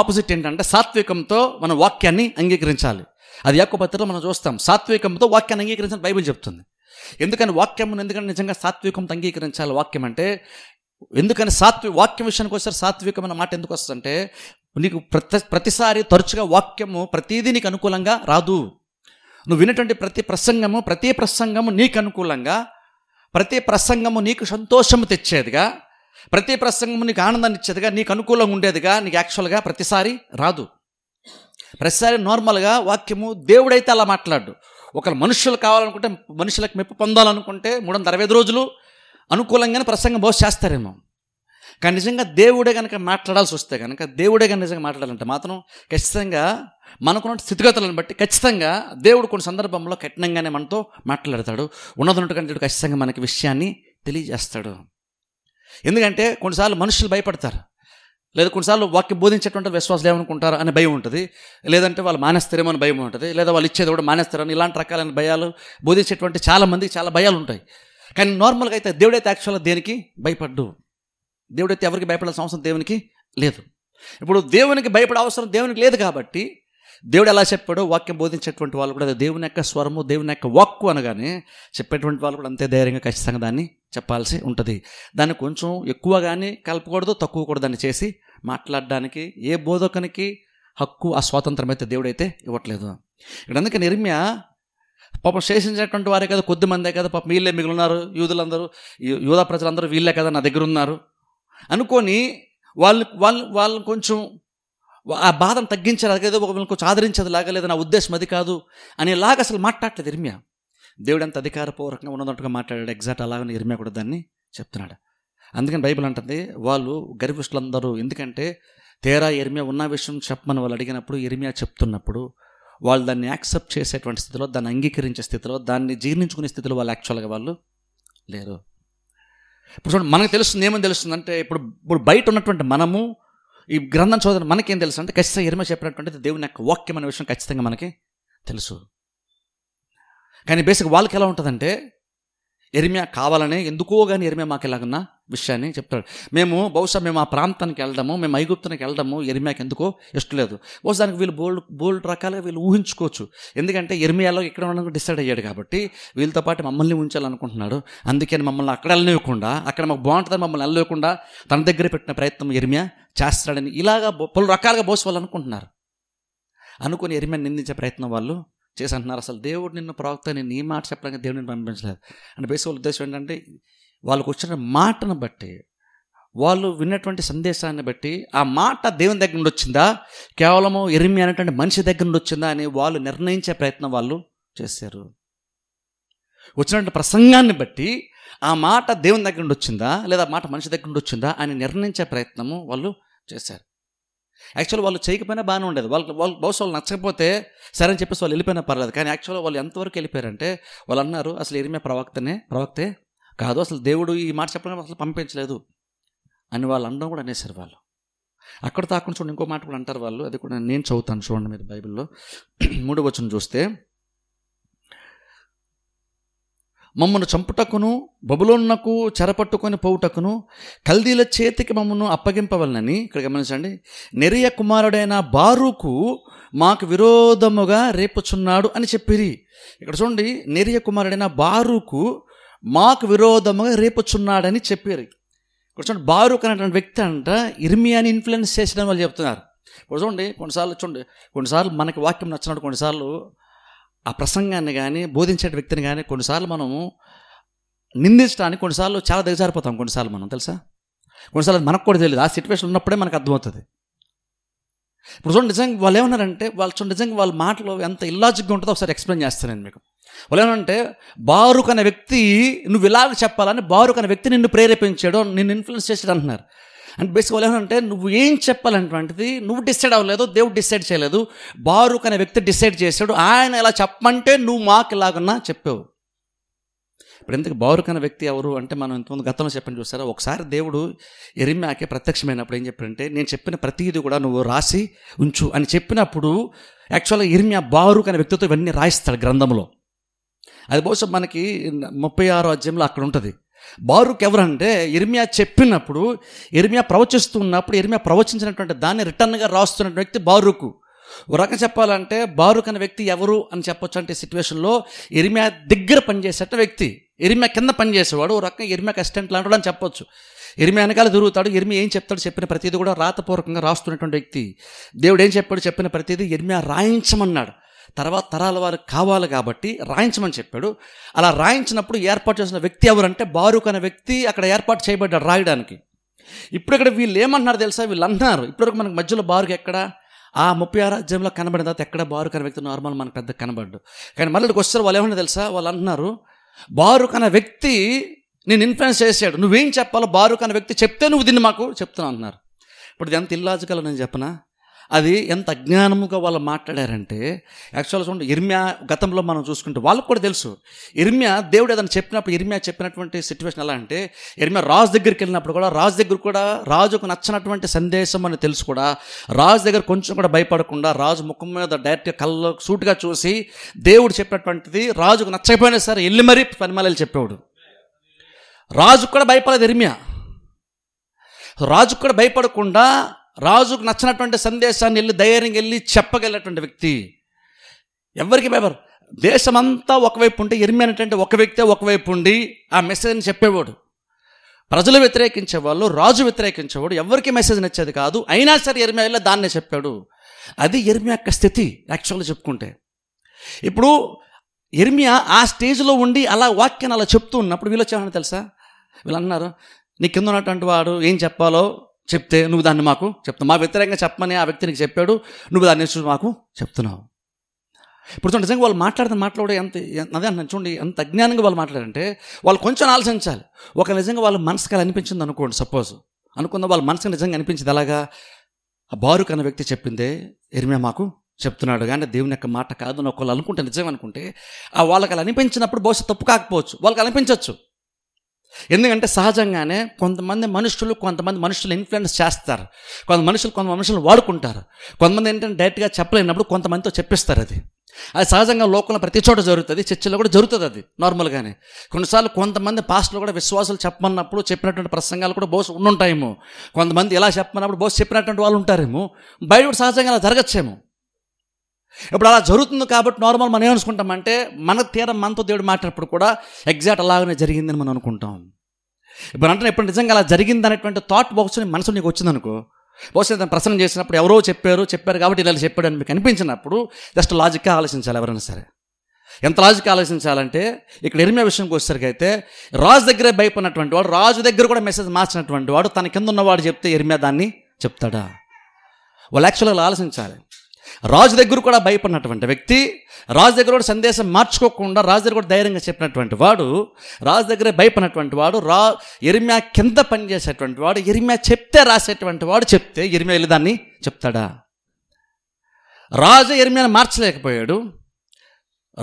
ఆపోజిట్ ఏంటంటే సాత్వికంతో మన వాక్యాన్ని అంగీకరించాలి అది యొక్క పత్రికలో మనం చూస్తాం సాత్వికంతో వాక్యాన్ని అంగీకరించని బైబిల్ చెప్తుంది ఎందుకని వాక్యం ఎందుకంటే నిజంగా సాత్వికంతో అంగీకరించాలి వాక్యం అంటే ఎందుకని సాత్వి వాక్యం విషయానికి వస్తారు సాత్వికమైన మాట ఎందుకు వస్తుందంటే నీకు ప్రతి ప్రతిసారి తరచుగా వాక్యము ప్రతిదీ నీకు అనుకూలంగా రాదు నువ్వు వినటువంటి ప్రతి ప్రసంగము ప్రతి ప్రసంగము నీకు అనుకూలంగా ప్రతి ప్రసంగము నీకు సంతోషము తెచ్చేదిగా ప్రతి ప్రసంగము నీకు ఆనందాన్ని ఇచ్చేదిగా నీకు అనుకూలంగా ఉండేదిగా నీకు యాక్చువల్గా ప్రతిసారి రాదు ప్రతిసారి నార్మల్గా వాక్యము దేవుడైతే అలా మాట్లాడు ఒకరు మనుషులు కావాలనుకుంటే మనుషులకు మెప్పు పొందాలనుకుంటే మూడు వందల అరవై ఐదు రోజులు అనుకూలంగానే ప్రసంగం బహుశా చేస్తారేమో కానీ నిజంగా దేవుడే కనుక మాట్లాడాల్సి వస్తే కనుక దేవుడే కనుక నిజంగా మాట్లాడాలంటే మాత్రం ఖచ్చితంగా మనకున్న స్థితిగతులను బట్టి ఖచ్చితంగా దేవుడు కొన్ని సందర్భంలో కఠినంగానే మనతో మాట్లాడతాడు ఉన్నదన్నట్టుగా దేవుడు ఖచ్చితంగా మనకి విషయాన్ని తెలియజేస్తాడు ఎందుకంటే కొన్నిసార్లు మనుషులు భయపడతారు లేదా కొన్నిసార్లు వాక్య బోధించేటువంటి విశ్వాసం ఏమనుకుంటారు అనే భయం ఉంటుంది లేదంటే వాళ్ళు మానేస్తారేమో అని భయం ఉంటుంది లేదా వాళ్ళు ఇచ్చేది కూడా మానేస్తారని ఇలాంటి రకాలైన భయాలు బోధించేటువంటి చాలామందికి చాలా భయాలు ఉంటాయి కానీ నార్మల్గా అయితే దేవుడైతే యాక్చువల్గా దేనికి భయపడ్డు దేవుడైతే ఎవరికి భయపడాల్సిన అవసరం దేవునికి లేదు ఇప్పుడు దేవునికి భయపడే అవసరం దేవునికి లేదు కాబట్టి దేవుడు ఎలా చెప్పాడో వాక్యం బోధించేటువంటి వాళ్ళు కూడా దేవుని యొక్క స్వరము దేవుని యొక్క వాక్కు అనగానే చెప్పేటువంటి వాళ్ళు కూడా అంతే ధైర్యంగా ఖచ్చితంగా దాన్ని చెప్పాల్సి ఉంటుంది దాన్ని కొంచెం ఎక్కువ కానీ కలపకూడదు తక్కువ కూడా దాన్ని చేసి మాట్లాడడానికి ఏ బోధకునికి హక్కు ఆ స్వాతంత్రం అయితే దేవుడైతే ఇవ్వట్లేదు ఇక్కడ అందుకే నిర్మ్య పాపం శేషించేటువంటి వారే కదా కొద్ది మందే కదా పాపం వీళ్ళే మిగిలిన్నారు యూదులందరూ యూదా ప్రజలందరూ వీళ్ళే కదా నా దగ్గర ఉన్నారు అనుకొని వాళ్ళు వాళ్ళు వాళ్ళని కొంచెం ఆ బాధను తగ్గించలాగా ఏదో ఒకరిని కొంచెం లాగా లేదా నా ఉద్దేశం అది కాదు అనేలాగా అసలు మాట్లాడలేదు ఇర్మియా దేవుడు అంత అధికారపూర్వకంగా ఉన్నదంటగా మాట్లాడాడు ఎగ్జాక్ట్ అలాగని ఇర్మియా కూడా దాన్ని చెప్తున్నాడు అందుకని బైబిల్ అంటుంది వాళ్ళు గర్విష్ఠులందరూ ఎందుకంటే తేరా ఇర్మియా ఉన్న విషయం చెప్పమని వాళ్ళు అడిగినప్పుడు ఇర్మియా చెప్తున్నప్పుడు వాళ్ళు దాన్ని యాక్సెప్ట్ చేసేటువంటి స్థితిలో దాన్ని అంగీకరించే స్థితిలో దాన్ని జీర్ణించుకునే స్థితిలో వాళ్ళు యాక్చువల్గా వాళ్ళు లేరు ఇప్పుడు చూడండి మనకు తెలుస్తుంది ఏమని తెలుస్తుంది అంటే ఇప్పుడు ఇప్పుడు బయట ఉన్నటువంటి మనము ఈ గ్రంథం చదవడం మనకేం తెలుసు అంటే ఖచ్చితంగా ఎరిమ చెప్పినటువంటిది దేవుని యొక్క వాక్యం అనే విషయం ఖచ్చితంగా మనకి తెలుసు కానీ బేసిక్ వాళ్ళకి ఎలా ఉంటుందంటే ఎరిమియా కావాలని ఎందుకో కానీ ఎరిమియా మాకు ఎలాగన్న విషయాన్ని చెప్తాడు మేము బహుశా మేము ఆ ప్రాంతానికి వెళ్దాము మేము ఐగుప్తానికి వెళ్దాము ఎరిమియాకి ఎందుకో ఇష్టం లేదు బహుశా దానికి వీళ్ళు బోల్డ్ బోల్డ్ రకాలుగా వీళ్ళు ఊహించుకోవచ్చు ఎందుకంటే ఎరిమియాలో ఇక్కడ ఉండడానికి డిసైడ్ అయ్యాడు కాబట్టి వీళ్ళతో పాటు మమ్మల్ని ఉంచాలనుకుంటున్నాడు అందుకని మమ్మల్ని అక్కడ వెళ్ళనివ్వకుండా అక్కడ మాకు బాగుంటుందని మమ్మల్ని వెళ్ళనివ్వకుండా తన దగ్గర పెట్టిన ప్రయత్నం ఎరిమియా చేస్తాడని ఇలాగా పలు రకాలుగా బోసు వాళ్ళు అనుకుంటున్నారు అనుకుని ఎరిమియాని నిందించే ప్రయత్నం వాళ్ళు చేసి అంటున్నారు అసలు దేవుడు నిన్ను ప్రవక్త నేను ఈ మాట చెప్పడానికి దేవుడు నిన్ను పంపించలేదు అంటే బేసిక్ వాళ్ళ ఉద్దేశం ఏంటంటే వాళ్ళకు వచ్చిన మాటను బట్టి వాళ్ళు విన్నటువంటి సందేశాన్ని బట్టి ఆ మాట దేవుని దగ్గర నుండి వచ్చిందా కేవలము ఎరిమి అనేటువంటి మనిషి దగ్గర నుండి వచ్చిందా అని వాళ్ళు నిర్ణయించే ప్రయత్నం వాళ్ళు చేశారు వచ్చినటువంటి ప్రసంగాన్ని బట్టి ఆ మాట దేవుని దగ్గర నుండి వచ్చిందా లేదా మాట మనిషి దగ్గర నుండి వచ్చిందా అని నిర్ణయించే ప్రయత్నము వాళ్ళు చేశారు యాక్చువల్ వాళ్ళు చేయకపోయినా బాగానే ఉండేది వాళ్ళు వాళ్ళు బహుశా వాళ్ళు నచ్చకపోతే సరే అని చెప్పేసి వాళ్ళు వెళ్ళిపోయినా పర్లేదు కానీ యాక్చువల్గా వాళ్ళు ఎంతవరకు వెళ్ళిపోయారంటే వాళ్ళు అన్నారు అసలు ఇరిమే ప్రవక్తనే ప్రవక్తే కాదు అసలు దేవుడు ఈ మాట చెప్పడం అసలు పంపించలేదు అని వాళ్ళు అనడం కూడా అనేసారు వాళ్ళు అక్కడ తాకుండా చూడండి ఇంకో మాట కూడా అంటారు వాళ్ళు అది కూడా నేను చదువుతాను చూడండి మీరు బైబిల్లో మూడు వచ్చిన చూస్తే మమ్మను చంపుటకును బబులోన్నకు చెరపట్టుకొని పోవుటకును కల్దీల చేతికి మమ్మను అప్పగింపవలనని ఇక్కడ గమనించండి నెరియ కుమారుడైన బారుకు మాకు విరోధముగా రేపుచున్నాడు అని చెప్పిరి ఇక్కడ చూడండి నెరియ కుమారుడైన బారుకు మాకు విరోధముగా రేపుచున్నాడని చెప్పిరి ఇక్కడ చూడండి బారుక్ అనేటువంటి వ్యక్తి అంట ఇర్మియాని ఇన్ఫ్లుయెన్స్ చేసిన వాళ్ళు చెప్తున్నారు ఇప్పుడు చూడండి కొన్నిసార్లు చూడండి కొన్నిసార్లు మనకి వాక్యం నచ్చినట్టు కొన్నిసార్లు ఆ ప్రసంగాన్ని కానీ బోధించే వ్యక్తిని కానీ కొన్నిసార్లు మనము నిందించడానికి కొన్నిసార్లు చాలా దిగజారిపోతాం కొన్నిసార్లు మనం తెలుసా కొన్నిసార్లు మనకు కూడా తెలియదు ఆ సిచ్యువేషన్ ఉన్నప్పుడే మనకు అర్థమవుతుంది ఇప్పుడు చూడండి నిజంగా వాళ్ళు ఏమన్నారంటే వాళ్ళు చూడండి నిజంగా వాళ్ళ మాటలు ఎంత ఇల్లాజిక్గా ఉంటుందో ఒకసారి ఎక్స్ప్లెయిన్ చేస్తాను నేను మీకు వాళ్ళు ఏమంటే బారుక్ అనే వ్యక్తి నువ్వు ఇలాగ చెప్పాలని బారుక్ అనే వ్యక్తి నిన్ను ప్రేరేపించాడు నిన్ను ఇన్ఫ్లుయెన్స్ చేసాడు అంటున్నారు అండ్ బేసిక్ వాళ్ళు ఏమంటే నువ్వు ఏం చెప్పాలన్నటువంటిది నువ్వు డిసైడ్ అవ్వలేదు దేవుడు డిసైడ్ చేయలేదు బారుక్ అనే వ్యక్తి డిసైడ్ చేశాడు ఆయన ఇలా చెప్పమంటే నువ్వు మాకు ఇలాగన్నా చెప్పావు ఇప్పుడు ఎందుకు బారుక్ అనే వ్యక్తి ఎవరు అంటే మనం ఇంతకుముందు గతంలో చెప్పని చూసారా ఒకసారి దేవుడు ఎరిమ్యాకే ప్రత్యక్షమైనప్పుడు ఏం చెప్పారంటే నేను చెప్పిన ప్రతిదీ కూడా నువ్వు రాసి ఉంచు అని చెప్పినప్పుడు యాక్చువల్గా ఇరిమ్యా బారుక్ అనే వ్యక్తితో ఇవన్నీ రాయిస్తాడు గ్రంథంలో అది బహుశా మనకి ముప్పై ఆరో అధ్యాయంలో అక్కడ ఉంటుంది బారుక్ ఎవరంటే ఇర్మియా చెప్పినప్పుడు ఇర్మియా ప్రవచిస్తున్నప్పుడు ఇర్మియా ప్రవచించినటువంటి దాన్ని రిటర్న్గా రాస్తున్నటువంటి వ్యక్తి బారుకు ఒక రకం చెప్పాలంటే బారుక్ అనే వ్యక్తి ఎవరు అని చెప్పొచ్చు అంటే సిచ్యువేషన్లో ఇరిమియా దగ్గర పనిచేసేట వ్యక్తి ఇరిమియా కింద పనిచేసేవాడు ఒక రకంగా ఇరిమియాకి అసిస్టెంట్ లాంటి అని చెప్పొచ్చు ఇరిమి వెనకాల తిరుగుతాడు ఇరిమి ఏం చెప్తాడు చెప్పిన ప్రతిదీ కూడా రాతపూర్వకంగా రాస్తున్నటువంటి వ్యక్తి దేవుడు ఏం చెప్పాడు చెప్పిన ప్రతిదీ ఇరిమియా రాయించమన్నాడు తర్వాత తరాల వారికి కావాలి కాబట్టి రాయించమని చెప్పాడు అలా రాయించినప్పుడు ఏర్పాటు చేసిన వ్యక్తి ఎవరంటే బారుక్ అనే వ్యక్తి అక్కడ ఏర్పాటు చేయబడ్డాడు రాయడానికి ఇప్పుడు ఇక్కడ వీళ్ళు ఏమంటున్నారు తెలుసా వీళ్ళు అన్నారు ఇప్పటివరకు మనకు మధ్యలో బారుకు ఎక్కడ ఆ ముప్పై ఆరు రాజ్యంలో కనబడిన తర్వాత ఎక్కడ బారుకు అనే వ్యక్తి నార్మల్ మనకు పెద్ద కనబడ్డు కానీ మళ్ళీ వస్తారు వాళ్ళు ఏమన్నా తెలుసా వాళ్ళు అంటున్నారు బారుక్ అనే వ్యక్తి నేను ఇన్ఫ్లుయెన్స్ చేశాడు నువ్వేం చెప్పాలో బారుక్ అనే వ్యక్తి చెప్తే నువ్వు దీన్ని మాకు చెప్తున్నావు అంటున్నారు ఇప్పుడు ఇది ఎంత ఇల్లాజికల్ నేను చెప్పనా అది ఎంత అజ్ఞానముగా వాళ్ళు మాట్లాడారంటే యాక్చువల్గా చూడండి ఇర్మ్యా గతంలో మనం చూసుకుంటే వాళ్ళకు కూడా తెలుసు ఇర్మియా దేవుడు ఏదైనా చెప్పినప్పుడు ఇర్మియా చెప్పినటువంటి సిచ్యువేషన్ ఎలా అంటే ఇర్మ్యా రాజు దగ్గరికి వెళ్ళినప్పుడు కూడా రాజు దగ్గర కూడా రాజుకు నచ్చినటువంటి సందేశం అని తెలుసు కూడా రాజు దగ్గర కొంచెం కూడా భయపడకుండా రాజు ముఖం మీద డైరెక్ట్గా కళ్ళు సూటుగా చూసి దేవుడు చెప్పినటువంటిది రాజుకు నచ్చకపోయినా సరే వెళ్ళి మరీ పనిమాలలు చెప్పేవాడు రాజుకు కూడా భయపడదు ఇర్మ్యా రాజుకు కూడా భయపడకుండా రాజుకు నచ్చినటువంటి సందేశాన్ని వెళ్ళి ధైర్యంగా వెళ్ళి చెప్పగలిగినటువంటి వ్యక్తి ఎవరికి ఎవరు దేశమంతా ఒకవైపు ఉంటే ఎరిమైనటువంటి ఒక వ్యక్తే ఒకవైపు ఉండి ఆ మెసేజ్ని చెప్పేవాడు ప్రజలు వ్యతిరేకించేవాళ్ళు రాజు వ్యతిరేకించేవాడు ఎవరికి మెసేజ్ నచ్చేది కాదు అయినా సరే వెళ్ళి దాన్నే చెప్పాడు అది ఎరిమి యొక్క స్థితి యాక్చువల్గా చెప్పుకుంటే ఇప్పుడు ఎర్మియా ఆ స్టేజ్లో ఉండి అలా వాక్యాన్ని అలా చెప్తూ ఉన్నప్పుడు వీళ్ళు వచ్చేవాడిని తెలుసా వీళ్ళు అన్నారు నీ కింద ఉన్నటువంటి వాడు ఏం చెప్పాలో చెప్తే నువ్వు దాన్ని మాకు చెప్తావు మా వ్యతిరేకంగా చెప్పమని ఆ వ్యక్తి నీకు చెప్పాడు నువ్వు దాన్ని మాకు చెప్తున్నావు ఇప్పుడు చూడండి నిజంగా వాళ్ళు మాట్లాడితే మాట్లాడే ఎంత అదే అన్న చూడండి ఎంత అజ్ఞానంగా వాళ్ళు మాట్లాడారంటే వాళ్ళు కొంచెం ఆలోచించాలి ఒక నిజంగా వాళ్ళ మనసుకి అలా అనిపించింది అనుకోండి సపోజ్ అనుకున్న వాళ్ళ మనసుకి నిజంగా అనిపించింది ఎలాగా ఆ బారు అన్న వ్యక్తి చెప్పిందే ఎరిమే మాకు చెప్తున్నాడు కానీ దేవుని యొక్క మాట కాదు అని ఒకళ్ళు అనుకుంటే నిజం అనుకుంటే ఆ వాళ్ళకి అలా అనిపించినప్పుడు బహుశా తప్పు కాకపోవచ్చు వాళ్ళకి అనిపించవచ్చు ఎందుకంటే సహజంగానే కొంతమంది మనుషులు కొంతమంది మనుషులు ఇన్ఫ్లుయెన్స్ చేస్తారు కొంత మనుషులు కొంత మనుషులు వాడుకుంటారు కొంతమంది ఏంటంటే డైరెక్ట్గా చెప్పలేనప్పుడు కొంతమందితో చెప్పిస్తారు అది అది సహజంగా లోకంలో ప్రతి చోట జరుగుతుంది చర్చలో కూడా జరుగుతుంది అది నార్మల్గానే కొన్నిసార్లు కొంతమంది పాస్టులు కూడా విశ్వాసాలు చెప్పమన్నప్పుడు చెప్పినటువంటి ప్రసంగాలు కూడా బోస్ ఉండుంటాయేమో కొంతమంది ఇలా చెప్పమన్నప్పుడు బోస్ చెప్పినటువంటి వాళ్ళు ఉంటారేమో బయట కూడా సహజంగా అలా జరగచ్చేమో ఇప్పుడు అలా జరుగుతుంది కాబట్టి నార్మల్ మనం ఏమనుకుంటామంటే మన తీరం మనతో దేవుడు మాట్లాడప్పుడు కూడా ఎగ్జాక్ట్ అలాగనే జరిగిందని మనం అనుకుంటాం ఇప్పుడు అంటే ఇప్పుడు నిజంగా అలా జరిగింది అనేటువంటి థాట్ బాక్స్ మనసు నీకు వచ్చిందనుకో బహుశా దాన్ని ప్రసన్నం చేసినప్పుడు ఎవరో చెప్పారు చెప్పారు కాబట్టి ఇలా చెప్పాడు అని మీకు అనిపించినప్పుడు జస్ట్ లాజిక్గా ఆలోచించాలి ఎవరైనా సరే ఎంత లాజిక్ ఆలోచించాలంటే ఇక్కడ ఎరిమే విషయంకి వచ్చేసరికి అయితే రాజు దగ్గరే భయపడినటువంటి వాడు రాజు దగ్గర కూడా మెసేజ్ మార్చినటువంటి వాడు తన కింద ఉన్నవాడు చెప్తే ఎరిమే దాన్ని చెప్తాడా వాళ్ళు యాక్చువల్గా ఆలోచించాలి రాజు దగ్గర కూడా భయపడినటువంటి వ్యక్తి రాజు దగ్గర కూడా సందేశం మార్చుకోకుండా రాజు దగ్గర కూడా ధైర్యంగా చెప్పినటువంటి వాడు రాజు దగ్గరే భయపడినటువంటి వాడు రా ఎరిమ్యా కింద పనిచేసేటువంటి వాడు ఎరిమ్యా చెప్తే రాసేటువంటి వాడు చెప్తే ఎరిమ్యా వెళ్ళి దాన్ని చెప్తాడా రాజు ఎరిమ్యాను మార్చలేకపోయాడు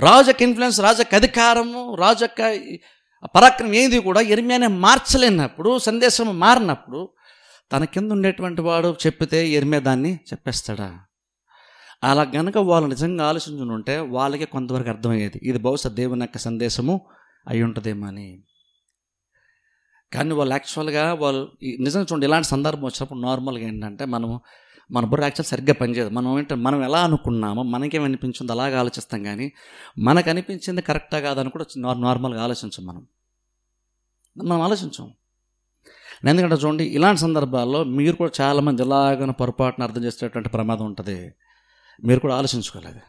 రాజు యొక్క ఇన్ఫ్లుయెన్స్ రాజు యొక్క అధికారము రాజు యొక్క పరాక్రమం ఏది కూడా ఎరిమ్యానే మార్చలేనప్పుడు సందేశం మారినప్పుడు తన కింద ఉండేటువంటి వాడు చెప్పితే ఎరిమే దాన్ని చెప్పేస్తాడా అలా గనక వాళ్ళు నిజంగా ఆలోచించుకుని ఉంటే వాళ్ళకి కొంతవరకు అర్థమయ్యేది ఇది బహుశా దేవుని యొక్క సందేశము అయి ఉంటుందేమో అని కానీ వాళ్ళు యాక్చువల్గా వాళ్ళు నిజంగా చూడండి ఇలాంటి సందర్భం వచ్చినప్పుడు నార్మల్గా ఏంటంటే మనం మన బుర్ర యాక్చువల్ సరిగ్గా పనిచేయదు మనం ఏంటంటే మనం ఎలా అనుకున్నామో మనకేం అనిపించిందో అలాగ ఆలోచిస్తాం కానీ మనకు అనిపించింది కరెక్టా కాదని కూడా నార్మల్గా ఆలోచించం మనం మనం ఆలోచించాం ఎందుకంటే చూడండి ఇలాంటి సందర్భాల్లో మీరు కూడా చాలామంది ఎలాగైనా పొరపాటున అర్థం చేసేటటువంటి ప్రమాదం ఉంటుంది మీరు కూడా ఆలోచించుకోవాలి అది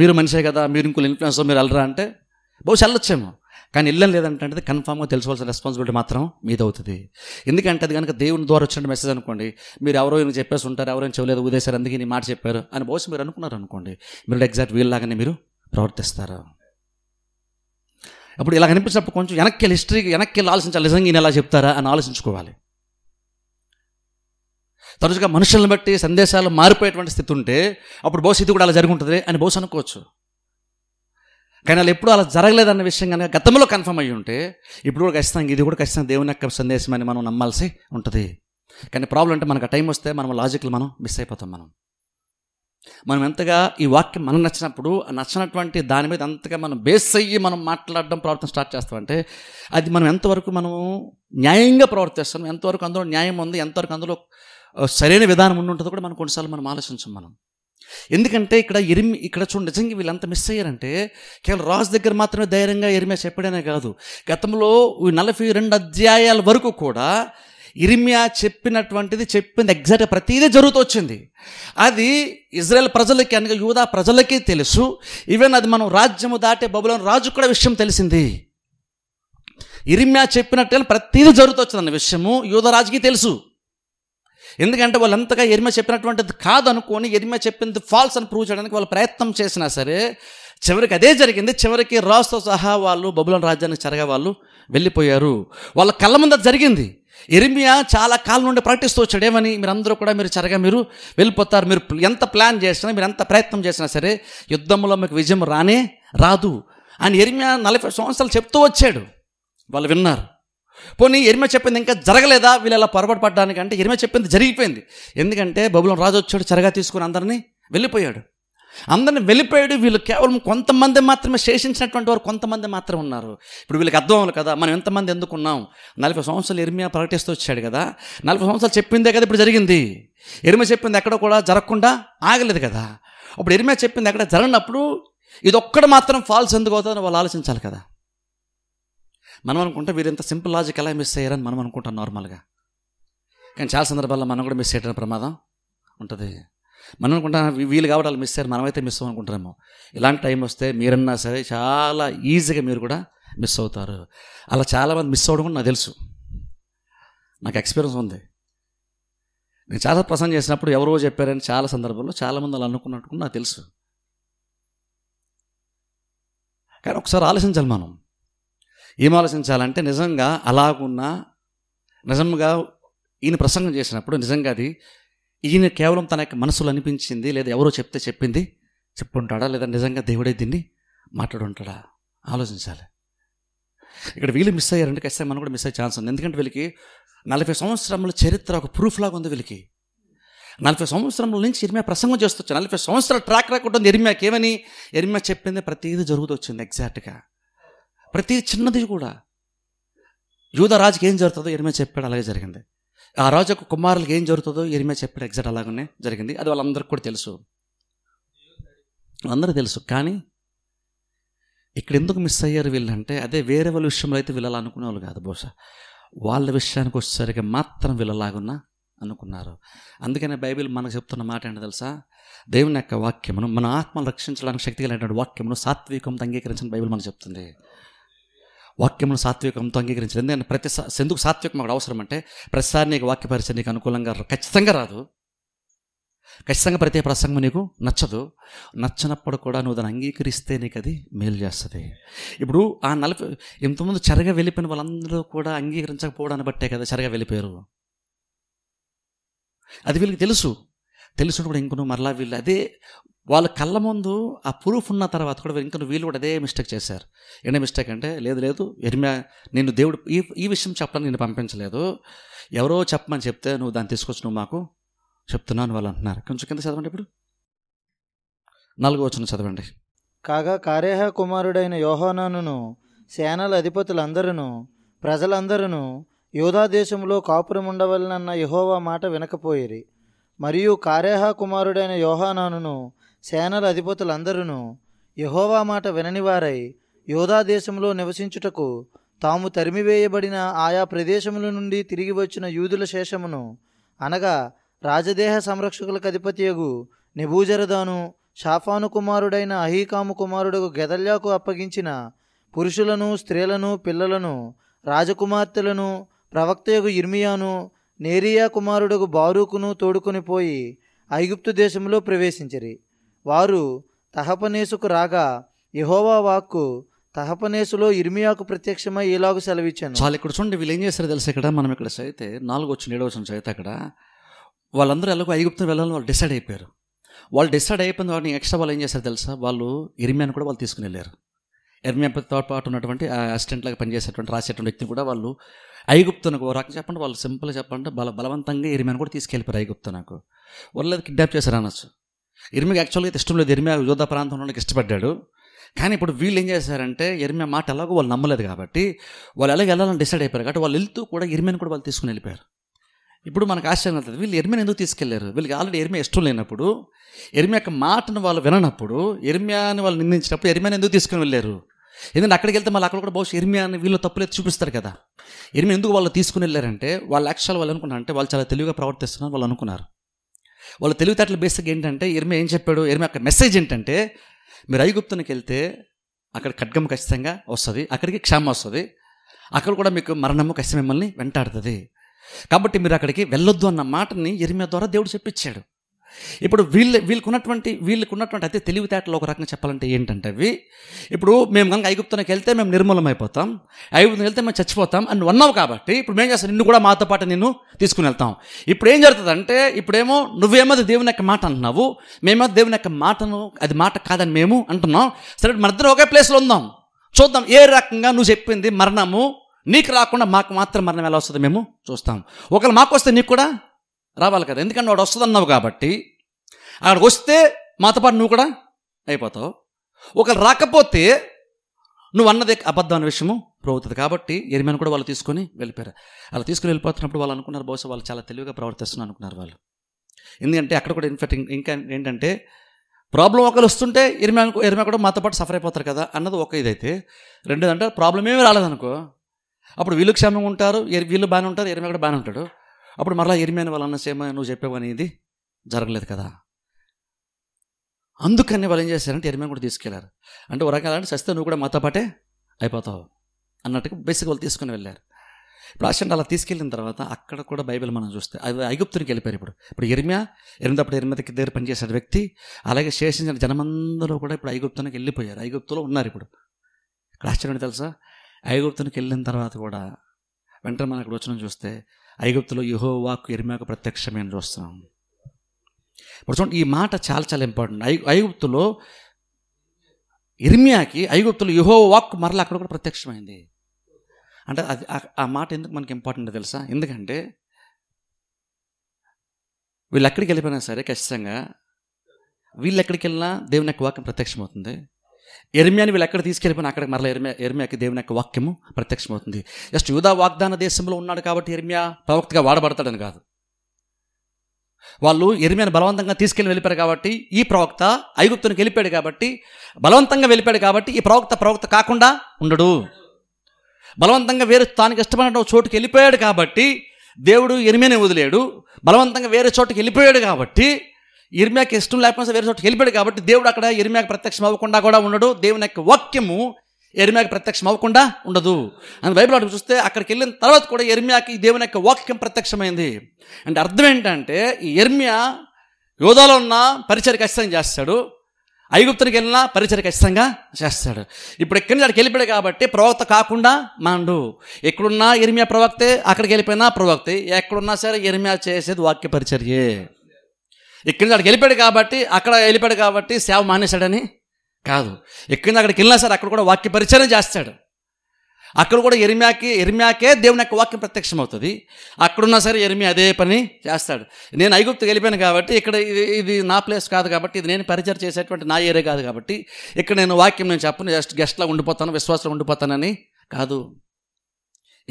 మీరు మనిషే కదా మీరు ఇంకో ఇన్ఫ్లుయెన్స్ మీరు వెళ్ళరా అంటే బహుశా వెళ్ళొచ్చేమో కానీ ఇల్లం లేదంటే కన్ఫామ్గా తెలుసుకోవాల్సిన రెస్పాన్సిబిలిటీ మాత్రం మీద అవుతుంది ఎందుకంటే అది కనుక దేవుని ద్వారా వచ్చిన మెసేజ్ అనుకోండి మీరు ఎవరో ఈయన చెప్పేసి ఉంటారు ఎవరో చెప్పలేదు ఉదేశారు అందుకే నీ మాట చెప్పారు అని బహుశా మీరు అనుకున్నారు అనుకోండి మీరు ఎగ్జాక్ట్ వీళ్ళలాగానే మీరు ప్రవర్తిస్తారు అప్పుడు ఇలా కనిపించినప్పుడు కొంచెం వెనక్కి వెళ్ళి హిస్టరీకి వెనక్కి వెళ్ళి ఆలోచించాలి నిజంగా ఈయన ఎలా చెప్తారా అని ఆలోచించుకోవాలి తరచుగా మనుషులను బట్టి సందేశాలు మారిపోయేటువంటి స్థితి ఉంటే అప్పుడు బహుశా ఇది కూడా అలా జరుగుంటుంది అని బహుశా అనుకోవచ్చు కానీ వాళ్ళు ఎప్పుడు అలా జరగలేదన్న విషయం కనుక గతంలో కన్ఫర్మ్ అయ్యి ఉంటే ఇప్పుడు కూడా ఖచ్చితంగా ఇది కూడా ఖచ్చితంగా దేవుని యొక్క సందేశం అని మనం నమ్మాల్సి ఉంటుంది కానీ ప్రాబ్లం అంటే మనకు టైం వస్తే మనం లాజిక్లు మనం మిస్ అయిపోతాం మనం మనం ఎంతగా ఈ వాక్యం మనం నచ్చినప్పుడు నచ్చినటువంటి దాని మీద అంతగా మనం బేస్ అయ్యి మనం మాట్లాడడం ప్రవర్తన స్టార్ట్ చేస్తామంటే అది మనం ఎంతవరకు మనం న్యాయంగా ప్రవర్తిస్తాం ఎంతవరకు అందులో న్యాయం ఉంది ఎంతవరకు అందులో సరైన విధానం ఉంటుంది కూడా మనం కొన్నిసార్లు మనం ఆలోచించం మనం ఎందుకంటే ఇక్కడ ఎరిమి ఇక్కడ చూడండి నిజంగా వీళ్ళంతా మిస్ అయ్యారంటే కేవలం రాజు దగ్గర మాత్రమే ధైర్యంగా ఎరిమే చెప్పడనే కాదు గతంలో నలభై రెండు అధ్యాయాల వరకు కూడా ఇరిమియా చెప్పినటువంటిది చెప్పింది ఎగ్జాక్ట్ ప్రతిదీ జరుగుతూ వచ్చింది అది ఇజ్రాయెల్ ప్రజలకి అనగా యూదా ప్రజలకి తెలుసు ఈవెన్ అది మనం రాజ్యము దాటే బబులోని రాజు కూడా విషయం తెలిసింది ఇరిమ్యా చెప్పినట్టు ప్రతిదీ జరుగుతూ వచ్చింది అన్న విషయము యూదరాజుకి తెలుసు ఎందుకంటే వాళ్ళు అంతగా ఎరిమ చెప్పినటువంటిది కాదనుకొని ఎరిమ చెప్పింది ఫాల్స్ అని ప్రూవ్ చేయడానికి వాళ్ళు ప్రయత్నం చేసినా సరే చివరికి అదే జరిగింది చివరికి రాసుతో సహా వాళ్ళు బబులన్ రాజ్యాన్ని చెరగా వాళ్ళు వెళ్ళిపోయారు వాళ్ళ కళ్ళ ముందు జరిగింది ఎరిమియా చాలా కాలం నుండి ప్రకటిస్తూ వచ్చాడేమని మీరు అందరూ కూడా మీరు చెరగా మీరు వెళ్ళిపోతారు మీరు ఎంత ప్లాన్ చేసినా మీరు ఎంత ప్రయత్నం చేసినా సరే యుద్ధంలో మీకు విజయం రానే రాదు అని ఎరిమియా నలభై సంవత్సరాలు చెప్తూ వచ్చాడు వాళ్ళు విన్నారు పోనీ ఎరిమ చెప్పింది ఇంకా జరగలేదా వీళ్ళు అలా పొరపాటు పడ్డానికంటే ఎరిమ చెప్పింది జరిగిపోయింది ఎందుకంటే బబులం రాజు వచ్చాడు చెరగా తీసుకుని అందరినీ వెళ్ళిపోయాడు అందరిని వెళ్ళిపోయాడు వీళ్ళు కేవలం కొంతమంది మాత్రమే శేషించినటువంటి వారు కొంతమంది మాత్రం ఉన్నారు ఇప్పుడు వీళ్ళకి అర్థం అవ్వాలి కదా మనం ఎంతమంది ఎందుకున్నాం నలభై సంవత్సరాలు ఎరిమియా ప్రకటిస్తూ వచ్చాడు కదా నలభై సంవత్సరాలు చెప్పిందే కదా ఇప్పుడు జరిగింది ఎరిమ చెప్పింది ఎక్కడ కూడా జరగకుండా ఆగలేదు కదా అప్పుడు ఎరిమ చెప్పింది ఎక్కడ జరగనప్పుడు ఇది ఒక్కడ మాత్రం ఫాల్స్ ఎందుకు అవుతుందని వాళ్ళు ఆలోచించాలి కదా మనం అనుకుంటాం వీరింత సింపుల్ లాజిక్ ఎలా మిస్ అయ్యారని మనం అనుకుంటాం నార్మల్గా కానీ చాలా సందర్భాల్లో మనం కూడా మిస్ చేయడం ప్రమాదం ఉంటుంది మనం అనుకుంటాం వీళ్ళు కావడాలు మిస్ అయ్యారు మనమైతే మిస్ అనుకుంటారేమో ఇలాంటి టైం వస్తే మీరన్నా సరే చాలా ఈజీగా మీరు కూడా మిస్ అవుతారు అలా చాలామంది మిస్ అవ్వడం కూడా నాకు తెలుసు నాకు ఎక్స్పీరియన్స్ ఉంది నేను చాలా ప్రసంగం చేసినప్పుడు ఎవరో చెప్పారని చాలా సందర్భాల్లో చాలామంది అలా అనుకున్నట్టు నాకు తెలుసు కానీ ఒకసారి ఆలోచించాలి మనం ఏం ఆలోచించాలంటే నిజంగా అలాగున్నా నిజంగా ఈయన ప్రసంగం చేసినప్పుడు నిజంగా అది ఈయన కేవలం తన యొక్క మనసులో అనిపించింది లేదా ఎవరో చెప్తే చెప్పింది చెప్పుంటాడా లేదా నిజంగా దేవుడే దీన్ని మాట్లాడుంటాడా ఆలోచించాలి ఇక్కడ వీళ్ళు మిస్ అయ్యారంటే ఖచ్చితంగా మనం కూడా మిస్ అయ్యే ఛాన్స్ ఉంది ఎందుకంటే వీళ్ళకి నలభై సంవత్సరముల చరిత్ర ఒక ప్రూఫ్ లాగా ఉంది వీళ్ళకి నలభై సంవత్సరముల నుంచి ఎరిమ్యా ప్రసంగం చేస్తొచ్చు నలభై సంవత్సరాల ట్రాక్ రికార్డ్ ఉంది ఎరిమ్యాకి ఏమని ఎరిమ్యా చెప్పింది ప్రతిదీ జరుగుతూ వచ్చింది ఎగ్జాక్ట్గా ప్రతి చిన్నది కూడా యూధ రాజుకి ఏం జరుగుతుందో ఎరిమే చెప్పాడు అలాగే జరిగింది ఆ రాజు యొక్క కుమారులకి ఏం జరుగుతుందో ఎరిమే చెప్పాడు ఎగ్జాక్ట్ అలాగనే జరిగింది అది వాళ్ళందరికీ కూడా తెలుసు అందరూ తెలుసు కానీ ఇక్కడ ఎందుకు మిస్ అయ్యారు వీళ్ళంటే అదే వేరే వాళ్ళ విషయంలో అయితే వెళ్ళాలనుకునే వాళ్ళు కాదు బహుశా వాళ్ళ విషయానికి వచ్చేసరికి మాత్రం వెళ్ళలాగున్నా అనుకున్నారు అందుకనే బైబిల్ మనకు చెప్తున్న మాట ఏంటో తెలుసా దేవుని యొక్క వాక్యమును మన ఆత్మను రక్షించడానికి శక్తి కలిగినటువంటి వాక్యమును సాత్వికంతో అంగీకరించిన బైబిల్ మనకు చెప్తుంది వాక్యమును సాత్వికంతో అంగీకరించలేదు ఎందుకంటే ప్రతి ఎందుకు సాత్వికం అక్కడ అవసరం అంటే ప్రతిసారి నీకు వాక్య పరిచయం నీకు అనుకూలంగా ఖచ్చితంగా రాదు ఖచ్చితంగా ప్రతి ప్రసంగం నీకు నచ్చదు నచ్చినప్పుడు కూడా నువ్వు దాన్ని అంగీకరిస్తే నీకు అది మేలు చేస్తుంది ఇప్పుడు ఆ నలభై ఇంతకుముందు చెరగా వెళ్ళిపోయిన వాళ్ళందరూ కూడా అంగీకరించకపోవడాన్ని బట్టే కదా చెరగా వెళ్ళిపోయారు అది వీళ్ళకి తెలుసు తెలుసు కూడా ఇంకొన మరలా వీళ్ళు అదే వాళ్ళ కళ్ళ ముందు ఆ ప్రూఫ్ ఉన్న తర్వాత కూడా ఇంకా వీళ్ళు కూడా అదే మిస్టేక్ చేశారు ఏంటి మిస్టేక్ అంటే లేదు లేదు ఎర్మ్యా నేను దేవుడు ఈ ఈ విషయం చెప్పడానికి నేను పంపించలేదు ఎవరో చెప్పమని చెప్తే నువ్వు దాన్ని తీసుకొచ్చి నువ్వు మాకు చెప్తున్నాను వాళ్ళు అంటున్నారు కొంచెం కింద చదవండి ఇప్పుడు నలుగు వచ్చిన చదవండి కాగా కారేహ కుమారుడైన యోహోనాను సేనల అధిపతులందరూ ప్రజలందరూ దేశంలో కాపురం ఉండవలనన్న యహోవా మాట వినకపోయేది మరియు కారేహ కుమారుడైన యోహానాను సేనల అధిపతులందరూ యహోవా మాట విననివారై దేశంలో నివసించుటకు తాము తరిమివేయబడిన ఆయా ప్రదేశముల నుండి తిరిగి వచ్చిన యూదుల శేషమును అనగా రాజదేహ సంరక్షకులకు అధిపతియగు నిబూజరదాను షాఫాను కుమారుడైన అహీకాము కుమారుడుగు గెదల్యాకు అప్పగించిన పురుషులను స్త్రీలను పిల్లలను రాజకుమార్తెలను ప్రవక్తయగు ఇర్మియాను నేరియా కుమారుడుగు బారూకును తోడుకొని పోయి ఐగుప్తు దేశంలో ప్రవేశించరి వారు తహపనేసుకు రాగా యహోవా వాక్కు తహపనేసులో ఇర్మియాకు ప్రత్యక్షమై ఇలాగ సెలవిచ్చాను చాలా ఇక్కడ చూడండి వీళ్ళు ఏం చేశారు తెలుసు ఇక్కడ మనం ఇక్కడ సైతే నాలుగు వచ్చిన ఏడు వచ్చిన చదివితే అక్కడ వాళ్ళందరూ ఎలాగో ఐగుప్తం వెళ్ళాలని వాళ్ళు డిసైడ్ అయిపోయారు వాళ్ళు డిసైడ్ అయిపోయిన వాళ్ళని ఎక్స్ట్రా వాళ్ళు ఏం చేశారు తెలుసా వాళ్ళు ఇర్మియాను కూడా వాళ్ళు తీసుకుని వెళ్ళారు ఇర్మియాతో పాటు ఉన్నటువంటి అసిస్టెంట్లాగా పనిచేసేటువంటి రాసేటువంటి వ్యక్తిని కూడా వాళ్ళు ఐగుప్తునకు ఒక రకం చెప్పండి వాళ్ళు సింపుల్గా చెప్పండి బల బలవంతంగా ఇరిమియాను కూడా తీసుకెళ్ళిపోయారు ఐగుప్తునకు వాళ్ళు కిడ్నాప్ చేశారు అనొచ్చు ఇర్మికి యాక్చువల్గా అయితే ఇష్టం లేదు ఇర్మియా యోధ ఉండడానికి ఇష్టపడ్డాడు కానీ ఇప్పుడు వీళ్ళు ఏం చేశారంటే ఇర్మియా మాట ఎలాగో వాళ్ళు నమ్మలేదు కాబట్టి వాళ్ళు ఎలాగ వెళ్ళాలని డిసైడ్ అయిపోయారు కాబట్టి వాళ్ళు వెళ్తూ కూడా ఇర్మిని కూడా వాళ్ళు తీసుకుని వెళ్ళిపోయారు ఇప్పుడు మనకు ఆశ్చర్యం అవుతుంది వీళ్ళు ఎర్మియాని ఎందుకు తీసుకెళ్లారు వీళ్ళకి ఆల్రెడీ ఎర్మియా ఇష్టం లేనప్పుడు ఎర్మియా యొక్క మాటను వాళ్ళు విననప్పుడు ఎర్మియాని వాళ్ళు నిందించినప్పుడు ఎర్మియాని ఎందుకు తీసుకుని వెళ్ళారు ఎందుకంటే అక్కడికి వెళ్తే మళ్ళీ అక్కడ కూడా బహుశా ఎర్మియా అని వీళ్ళు తప్పులేదు చూపిస్తారు కదా ఎర్మియా ఎందుకు వాళ్ళు తీసుకుని వెళ్ళారంటే వాళ్ళ యాక్చువల్ వాళ్ళు అనుకున్నారంటే వాళ్ళు చాలా తెలివిగా ప్రవర్తిస్తున్నారు వాళ్ళు అనుకున్నారు వాళ్ళ తెలివితేటల బేసిక్ ఏంటంటే ఇరిమే ఏం చెప్పాడు ఇరిమే అక్కడ మెసేజ్ ఏంటంటే మీరు ఐగుప్తునికి వెళ్తే అక్కడ ఖడ్గం ఖచ్చితంగా వస్తుంది అక్కడికి క్షేమం వస్తుంది అక్కడ కూడా మీకు మరణము కసి మిమ్మల్ని వెంటాడుతుంది కాబట్టి మీరు అక్కడికి వెళ్ళొద్దు అన్న మాటని ఇరిమే ద్వారా దేవుడు చెప్పించాడు ఇప్పుడు వీళ్ళ వీళ్ళకున్నటువంటి వీళ్ళకున్నటువంటి అయితే తెలివితేటలు ఒక రకంగా చెప్పాలంటే ఏంటంటే అవి ఇప్పుడు మేము కనుక ఐగుప్తునికి వెళ్తే మేము నిర్మూలమైపోతాం ఐగుప్తునికి వెళ్తే మేము చచ్చిపోతాం అని అన్నావు కాబట్టి ఇప్పుడు మేము చేస్తాం నిన్ను కూడా మాతో పాటు నిన్ను తీసుకుని వెళ్తాం ఇప్పుడు ఏం జరుగుతుందంటే ఇప్పుడేమో నువ్వేమో దేవుని యొక్క మాట అంటున్నావు మేమో దేవుని యొక్క మాటను అది మాట కాదని మేము అంటున్నాం సరే ఇద్దరు ఒకే ప్లేస్లో ఉందాం చూద్దాం ఏ రకంగా నువ్వు చెప్పింది మరణము నీకు రాకుండా మాకు మాత్రం మరణం ఎలా వస్తుంది మేము చూస్తాం ఒకవేళ మాకు వస్తే నీకు కూడా రావాలి కదా ఎందుకంటే వాడు వస్తుందన్నావు కాబట్టి అక్కడికి వస్తే మాతో పాటు నువ్వు కూడా అయిపోతావు ఒకళ్ళు రాకపోతే నువ్వు అన్నది అబద్ధం అనే విషయము ప్రభుత్వం కాబట్టి ఎరిమని కూడా వాళ్ళు తీసుకొని వెళ్ళిపోయారు అలా తీసుకుని వెళ్ళిపోతున్నప్పుడు వాళ్ళు అనుకున్నారు బహుశా వాళ్ళు చాలా తెలివిగా ప్రవర్తిస్తున్నారు అనుకున్నారు వాళ్ళు ఎందుకంటే అక్కడ కూడా ఇన్ఫెక్ట్ ఇంకా ఏంటంటే ప్రాబ్లం ఒకరు వస్తుంటే ఎరిమ ఎరిమ కూడా మాతో పాటు సఫర్ అయిపోతారు కదా అన్నది ఒక ఇదైతే రెండోదంటే ప్రాబ్లం ఏమీ రాలేదనుకో అప్పుడు వీళ్ళు క్షేమంగా ఉంటారు వీళ్ళు బాగానే ఉంటారు ఎరిమ కూడా బాగానే ఉంటాడు అప్పుడు మరలా ఎరిమైన వాళ్ళు అన్న సేమ నువ్వు చెప్పావు అనేది జరగలేదు కదా అందుకని వాళ్ళు ఏం చేశారంటే ఎరిమైన కూడా తీసుకెళ్లారు అంటే ఒక రకాలంటే సస్తే నువ్వు కూడా మాతో పాటే అయిపోతావు అన్నట్టుగా బేసిక్ వాళ్ళు తీసుకుని వెళ్ళారు ఇప్పుడు ఆశండ్ అలా తీసుకెళ్ళిన తర్వాత అక్కడ కూడా బైబిల్ మనం చూస్తే అది ఐగుప్తునికి వెళ్ళిపోయారు ఇప్పుడు ఇప్పుడు ఎరిమియా ఎనిమిదప్పుడు ఎనిమిదికి దగ్గర పనిచేసాడు వ్యక్తి అలాగే శేషించిన జనమందరూ కూడా ఇప్పుడు ఐగుప్తునికి వెళ్ళిపోయారు ఐగుప్తులో ఉన్నారు ఇప్పుడు ఇక్కడ ఆశ్చర్యం తెలుసా ఐగుప్తునికి వెళ్ళిన తర్వాత కూడా వెంటనే మనం అక్కడ వచ్చిన చూస్తే ఐగుప్తులో యుహో వాక్ ఎరిమాకు అని చూస్తున్నాం ఇప్పుడు చూడండి ఈ మాట చాలా చాలా ఇంపార్టెంట్ ఐ ఐగుప్తులో ఇర్మియాకి ఐగుప్తులు యుహో వాక్ మరల అక్కడ కూడా ప్రత్యక్షమైంది అంటే అది ఆ మాట ఎందుకు మనకి ఇంపార్టెంట్ తెలుసా ఎందుకంటే వీళ్ళు ఎక్కడికి వెళ్ళిపోయినా సరే ఖచ్చితంగా వీళ్ళు ఎక్కడికి వెళ్ళినా దేవుని యొక్క వాక్యం ప్రత్యక్షమవుతుంది ఎర్మియాని వీళ్ళు ఎక్కడ తీసుకెళ్ళిపోయినా అక్కడ మరల ఎర్మియా ఎర్మియాకి దేవుని యొక్క వాక్యము ప్రత్యక్షమవుతుంది జస్ట్ యూదా వాగ్దాన దేశంలో ఉన్నాడు కాబట్టి ఎర్మియా ప్రవక్తగా వాడబడతాడని కాదు వాళ్ళు ఎర్మియాను బలవంతంగా తీసుకెళ్ళి వెళ్ళిపోయారు కాబట్టి ఈ ప్రవక్త ఐగుప్తునికి వెళ్ళిపోయాడు కాబట్టి బలవంతంగా వెళ్ళిపోయాడు కాబట్టి ఈ ప్రవక్త ప్రవక్త కాకుండా ఉండడు బలవంతంగా వేరే తానికి ఇష్టమైన చోటుకి వెళ్ళిపోయాడు కాబట్టి దేవుడు ఎరిమేనే వదిలేడు బలవంతంగా వేరే చోటుకి వెళ్ళిపోయాడు కాబట్టి ఇర్మ్యాకి ఇష్టం లేకపోతే వేరే చోట వెళ్ళిపోయాడు కాబట్టి దేవుడు అక్కడ ఇర్మ్యాకి ప్రత్యక్షం అవ్వకుండా కూడా ఉండడు దేవుని యొక్క వాక్యము ఎరిమ్యాకి ప్రత్యక్షం అవ్వకుండా ఉండదు అని బైబిల్ అటు చూస్తే అక్కడికి వెళ్ళిన తర్వాత కూడా ఎర్మియాకి దేవుని యొక్క వాక్యం ప్రత్యక్షమైంది అంటే అర్థం ఏంటంటే ఈ ఎర్మియా యోధాలో ఉన్న పరిచయ ఖచ్చితంగా చేస్తాడు ఐగుప్తునికి వెళ్ళినా పరిచయ ఖచ్చితంగా చేస్తాడు ఇప్పుడు ఎక్కడి నుంచి అక్కడికి వెళ్ళిపోయాడు కాబట్టి ప్రవక్త కాకుండా మాండు ఎక్కడున్నా ఎరిమియా ప్రవక్తే అక్కడికి వెళ్ళిపోయినా ప్రవక్తే ఎక్కడున్నా సరే ఎరిమియా చేసేది వాక్య పరిచర్యే ఇక్కడి నుంచి అక్కడికి వెళ్ళిపోయాడు కాబట్టి అక్కడ వెళ్ళిపోయాడు కాబట్టి సేవ మానేశాడని కాదు ఎక్కడి నుంచి అక్కడికి వెళ్ళినా సరే అక్కడ కూడా వాక్య పరిచయం చేస్తాడు అక్కడ కూడా ఎరిమ్యాకి ఎరిమ్యాకే దేవుని యొక్క వాక్యం ప్రత్యక్షం అవుతుంది అక్కడున్నా సరే ఎరిమి అదే పని చేస్తాడు నేను ఐగుప్తుకి వెళ్ళిపోయాను కాబట్టి ఇక్కడ ఇది నా ప్లేస్ కాదు కాబట్టి ఇది నేను పరిచయం చేసేటువంటి నా ఏరియా కాదు కాబట్టి ఇక్కడ నేను వాక్యం నేను చెప్పను జస్ట్ గెస్ట్లా ఉండిపోతాను విశ్వాసంలో ఉండిపోతానని కాదు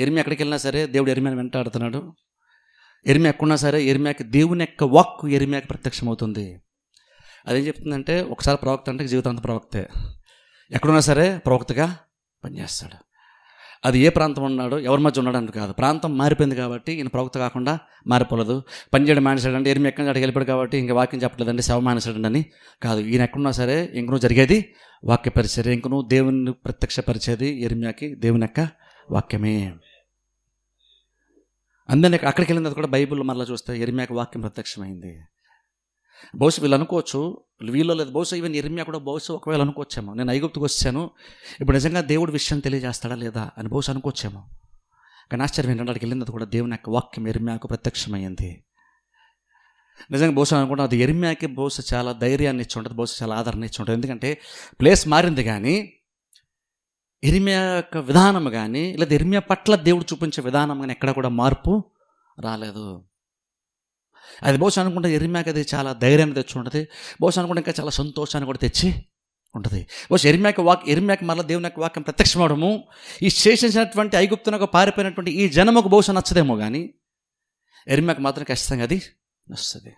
ఎరిమి అక్కడికి వెళ్ళినా సరే దేవుడు ఎరిమిని వెంటాడుతున్నాడు ఎరిమి ఎక్కడున్నా సరే ఎరిమ్యాక్ దేవుని యొక్క వాక్ ఎరిమియాకి ప్రత్యక్షమవుతుంది అదేం చెప్తుందంటే ఒకసారి ప్రవక్త అంటే జీవితాంత ప్రవక్తే ఎక్కడున్నా సరే ప్రవక్తగా పనిచేస్తాడు అది ఏ ప్రాంతం ఉన్నాడో ఎవరి మధ్య ఉన్నాడు అని కాదు ప్రాంతం మారిపోయింది కాబట్టి ఈయన ప్రవక్త కాకుండా మారిపోలేదు పనిచేయడం మానేసాడంటే ఎరిమి ఎక్కడి అడిగి వెళ్ళిపోయాడు కాబట్టి ఇంకా వాక్యం చెప్పలేదండి సేవ మానేసాడండి కాదు ఈయన ఎక్కడున్నా సరే ఇంకనూ జరిగేది వాక్య పరిచయం ఇంకనూ దేవుని ప్రత్యక్ష పరిచేది ఎరిమియాకి దేవుని యొక్క వాక్యమే అందరినీ అక్కడికి వెళ్ళిన తర్వాత కూడా బైబిల్ మరలా చూస్తే ఎరిమ్యాకు వాక్యం ప్రత్యక్షమైంది బహుశా వీళ్ళు అనుకోవచ్చు వీళ్ళు లేదు బహుశా ఈవెన్ ఎరిమియా కూడా బహుశా ఒకవేళ అనుకోవచ్చేమో నేను ఐగుప్తుకు వచ్చాను ఇప్పుడు నిజంగా దేవుడు విషయం తెలియజేస్తాడా లేదా అని బహుశా అనుకోవచ్చేమో కానీ ఆశ్చర్యం ఏంటంటే అక్కడికి వెళ్ళినది కూడా దేవుని యొక్క వాక్యం ఎరిమ్యాకు ప్రత్యక్షమైంది నిజంగా బహుశా అనుకుంటా అది ఎరిమ్యాకి బహుశా చాలా ధైర్యాన్ని ఇచ్చి ఉంటుంది బహుశా చాలా ఆదరణ ఇచ్చి ఉంటుంది ఎందుకంటే ప్లేస్ మారింది కానీ ఇరిమియా యొక్క విధానం కానీ లేదా ఇరిమియా పట్ల దేవుడు చూపించే విధానం కానీ ఎక్కడ కూడా మార్పు రాలేదు అది బహుశా అనుకుంటే ఎరిమ్యాకి అది చాలా ధైర్యాన్ని తెచ్చి ఉంటుంది బహుశా అనుకుంటే ఇంకా చాలా సంతోషాన్ని కూడా తెచ్చి ఉంటుంది బహుశా ఎరిమ్యాకి వాక్ ఎరిమ్యాకి మరలా దేవుని యొక్క వాక్యం ప్రత్యక్షమవడము ఈ శేషించినటువంటి ఐగుప్తునకు పారిపోయినటువంటి ఈ జనముకు బహుశా నచ్చదేమో కానీ ఎరిమ్యాకి మాత్రం ఖచ్చితంగా అది నచ్చుతుంది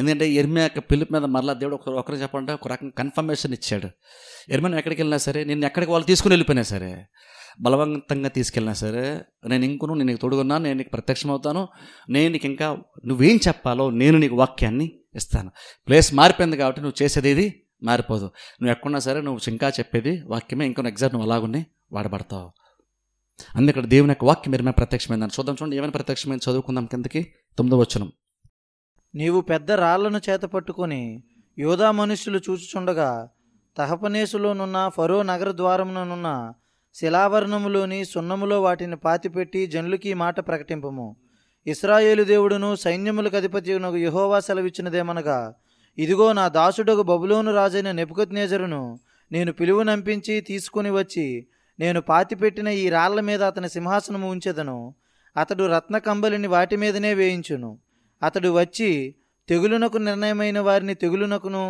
ఎందుకంటే ఎర్మియా యొక్క పిలుపు మీద మరలా దేవుడు ఒక ఒకరు చెప్పండి ఒక రకం కన్ఫర్మేషన్ ఇచ్చాడు ఎర్మియా ఎక్కడికి వెళ్ళినా సరే నేను ఎక్కడికి వాళ్ళు తీసుకుని వెళ్ళిపోయినా సరే బలవంతంగా తీసుకెళ్ళినా సరే నేను ఇంకొను నేను నీకు తొడుగున్నాను నేను నీకు ప్రత్యక్షమవుతాను నేను నీకు ఇంకా నువ్వేం చెప్పాలో నేను నీకు వాక్యాన్ని ఇస్తాను ప్లేస్ మారిపోయింది కాబట్టి నువ్వు చేసేది ఇది మారిపోదు నువ్వు ఎక్కడున్నా సరే నువ్వు ఇంకా చెప్పేది వాక్యమే ఇంకొన ఎగ్జామ్ నువ్వు అలాగునే వాడబడతావు అందుకే దేవుని యొక్క వాక్యం మీరు ప్రత్యక్షమైందని చూద్దాం చూడండి ఏమైనా ప్రత్యక్షమైంది చదువుకుందాం కిందకి తొమ్మిదో వచ్చినాం నీవు పెద్ద రాళ్లను చేతపట్టుకుని యోధా మనుష్యులు చూచుచుండగా తహపనేసులోనున్న ఫరో నగర ద్వారముననున్న శిలావరణములోని సున్నములో వాటిని పాతిపెట్టి జనులకి మాట ప్రకటింపము ఇస్రాయేలు దేవుడును సైన్యములకు అధిపతినకు యహోవా సెలవిచ్చినదేమనగా ఇదిగో నా దాసుడకు బబులోను రాజైన నెపుకజ్నేజరును నేను పిలువునంపించి తీసుకుని వచ్చి నేను పాతిపెట్టిన ఈ రాళ్ల మీద అతని సింహాసనము ఉంచెదను అతడు రత్నకంబలిని వాటి మీదనే వేయించును అతడు వచ్చి తెగులునకు నిర్ణయమైన వారిని తెగులునకును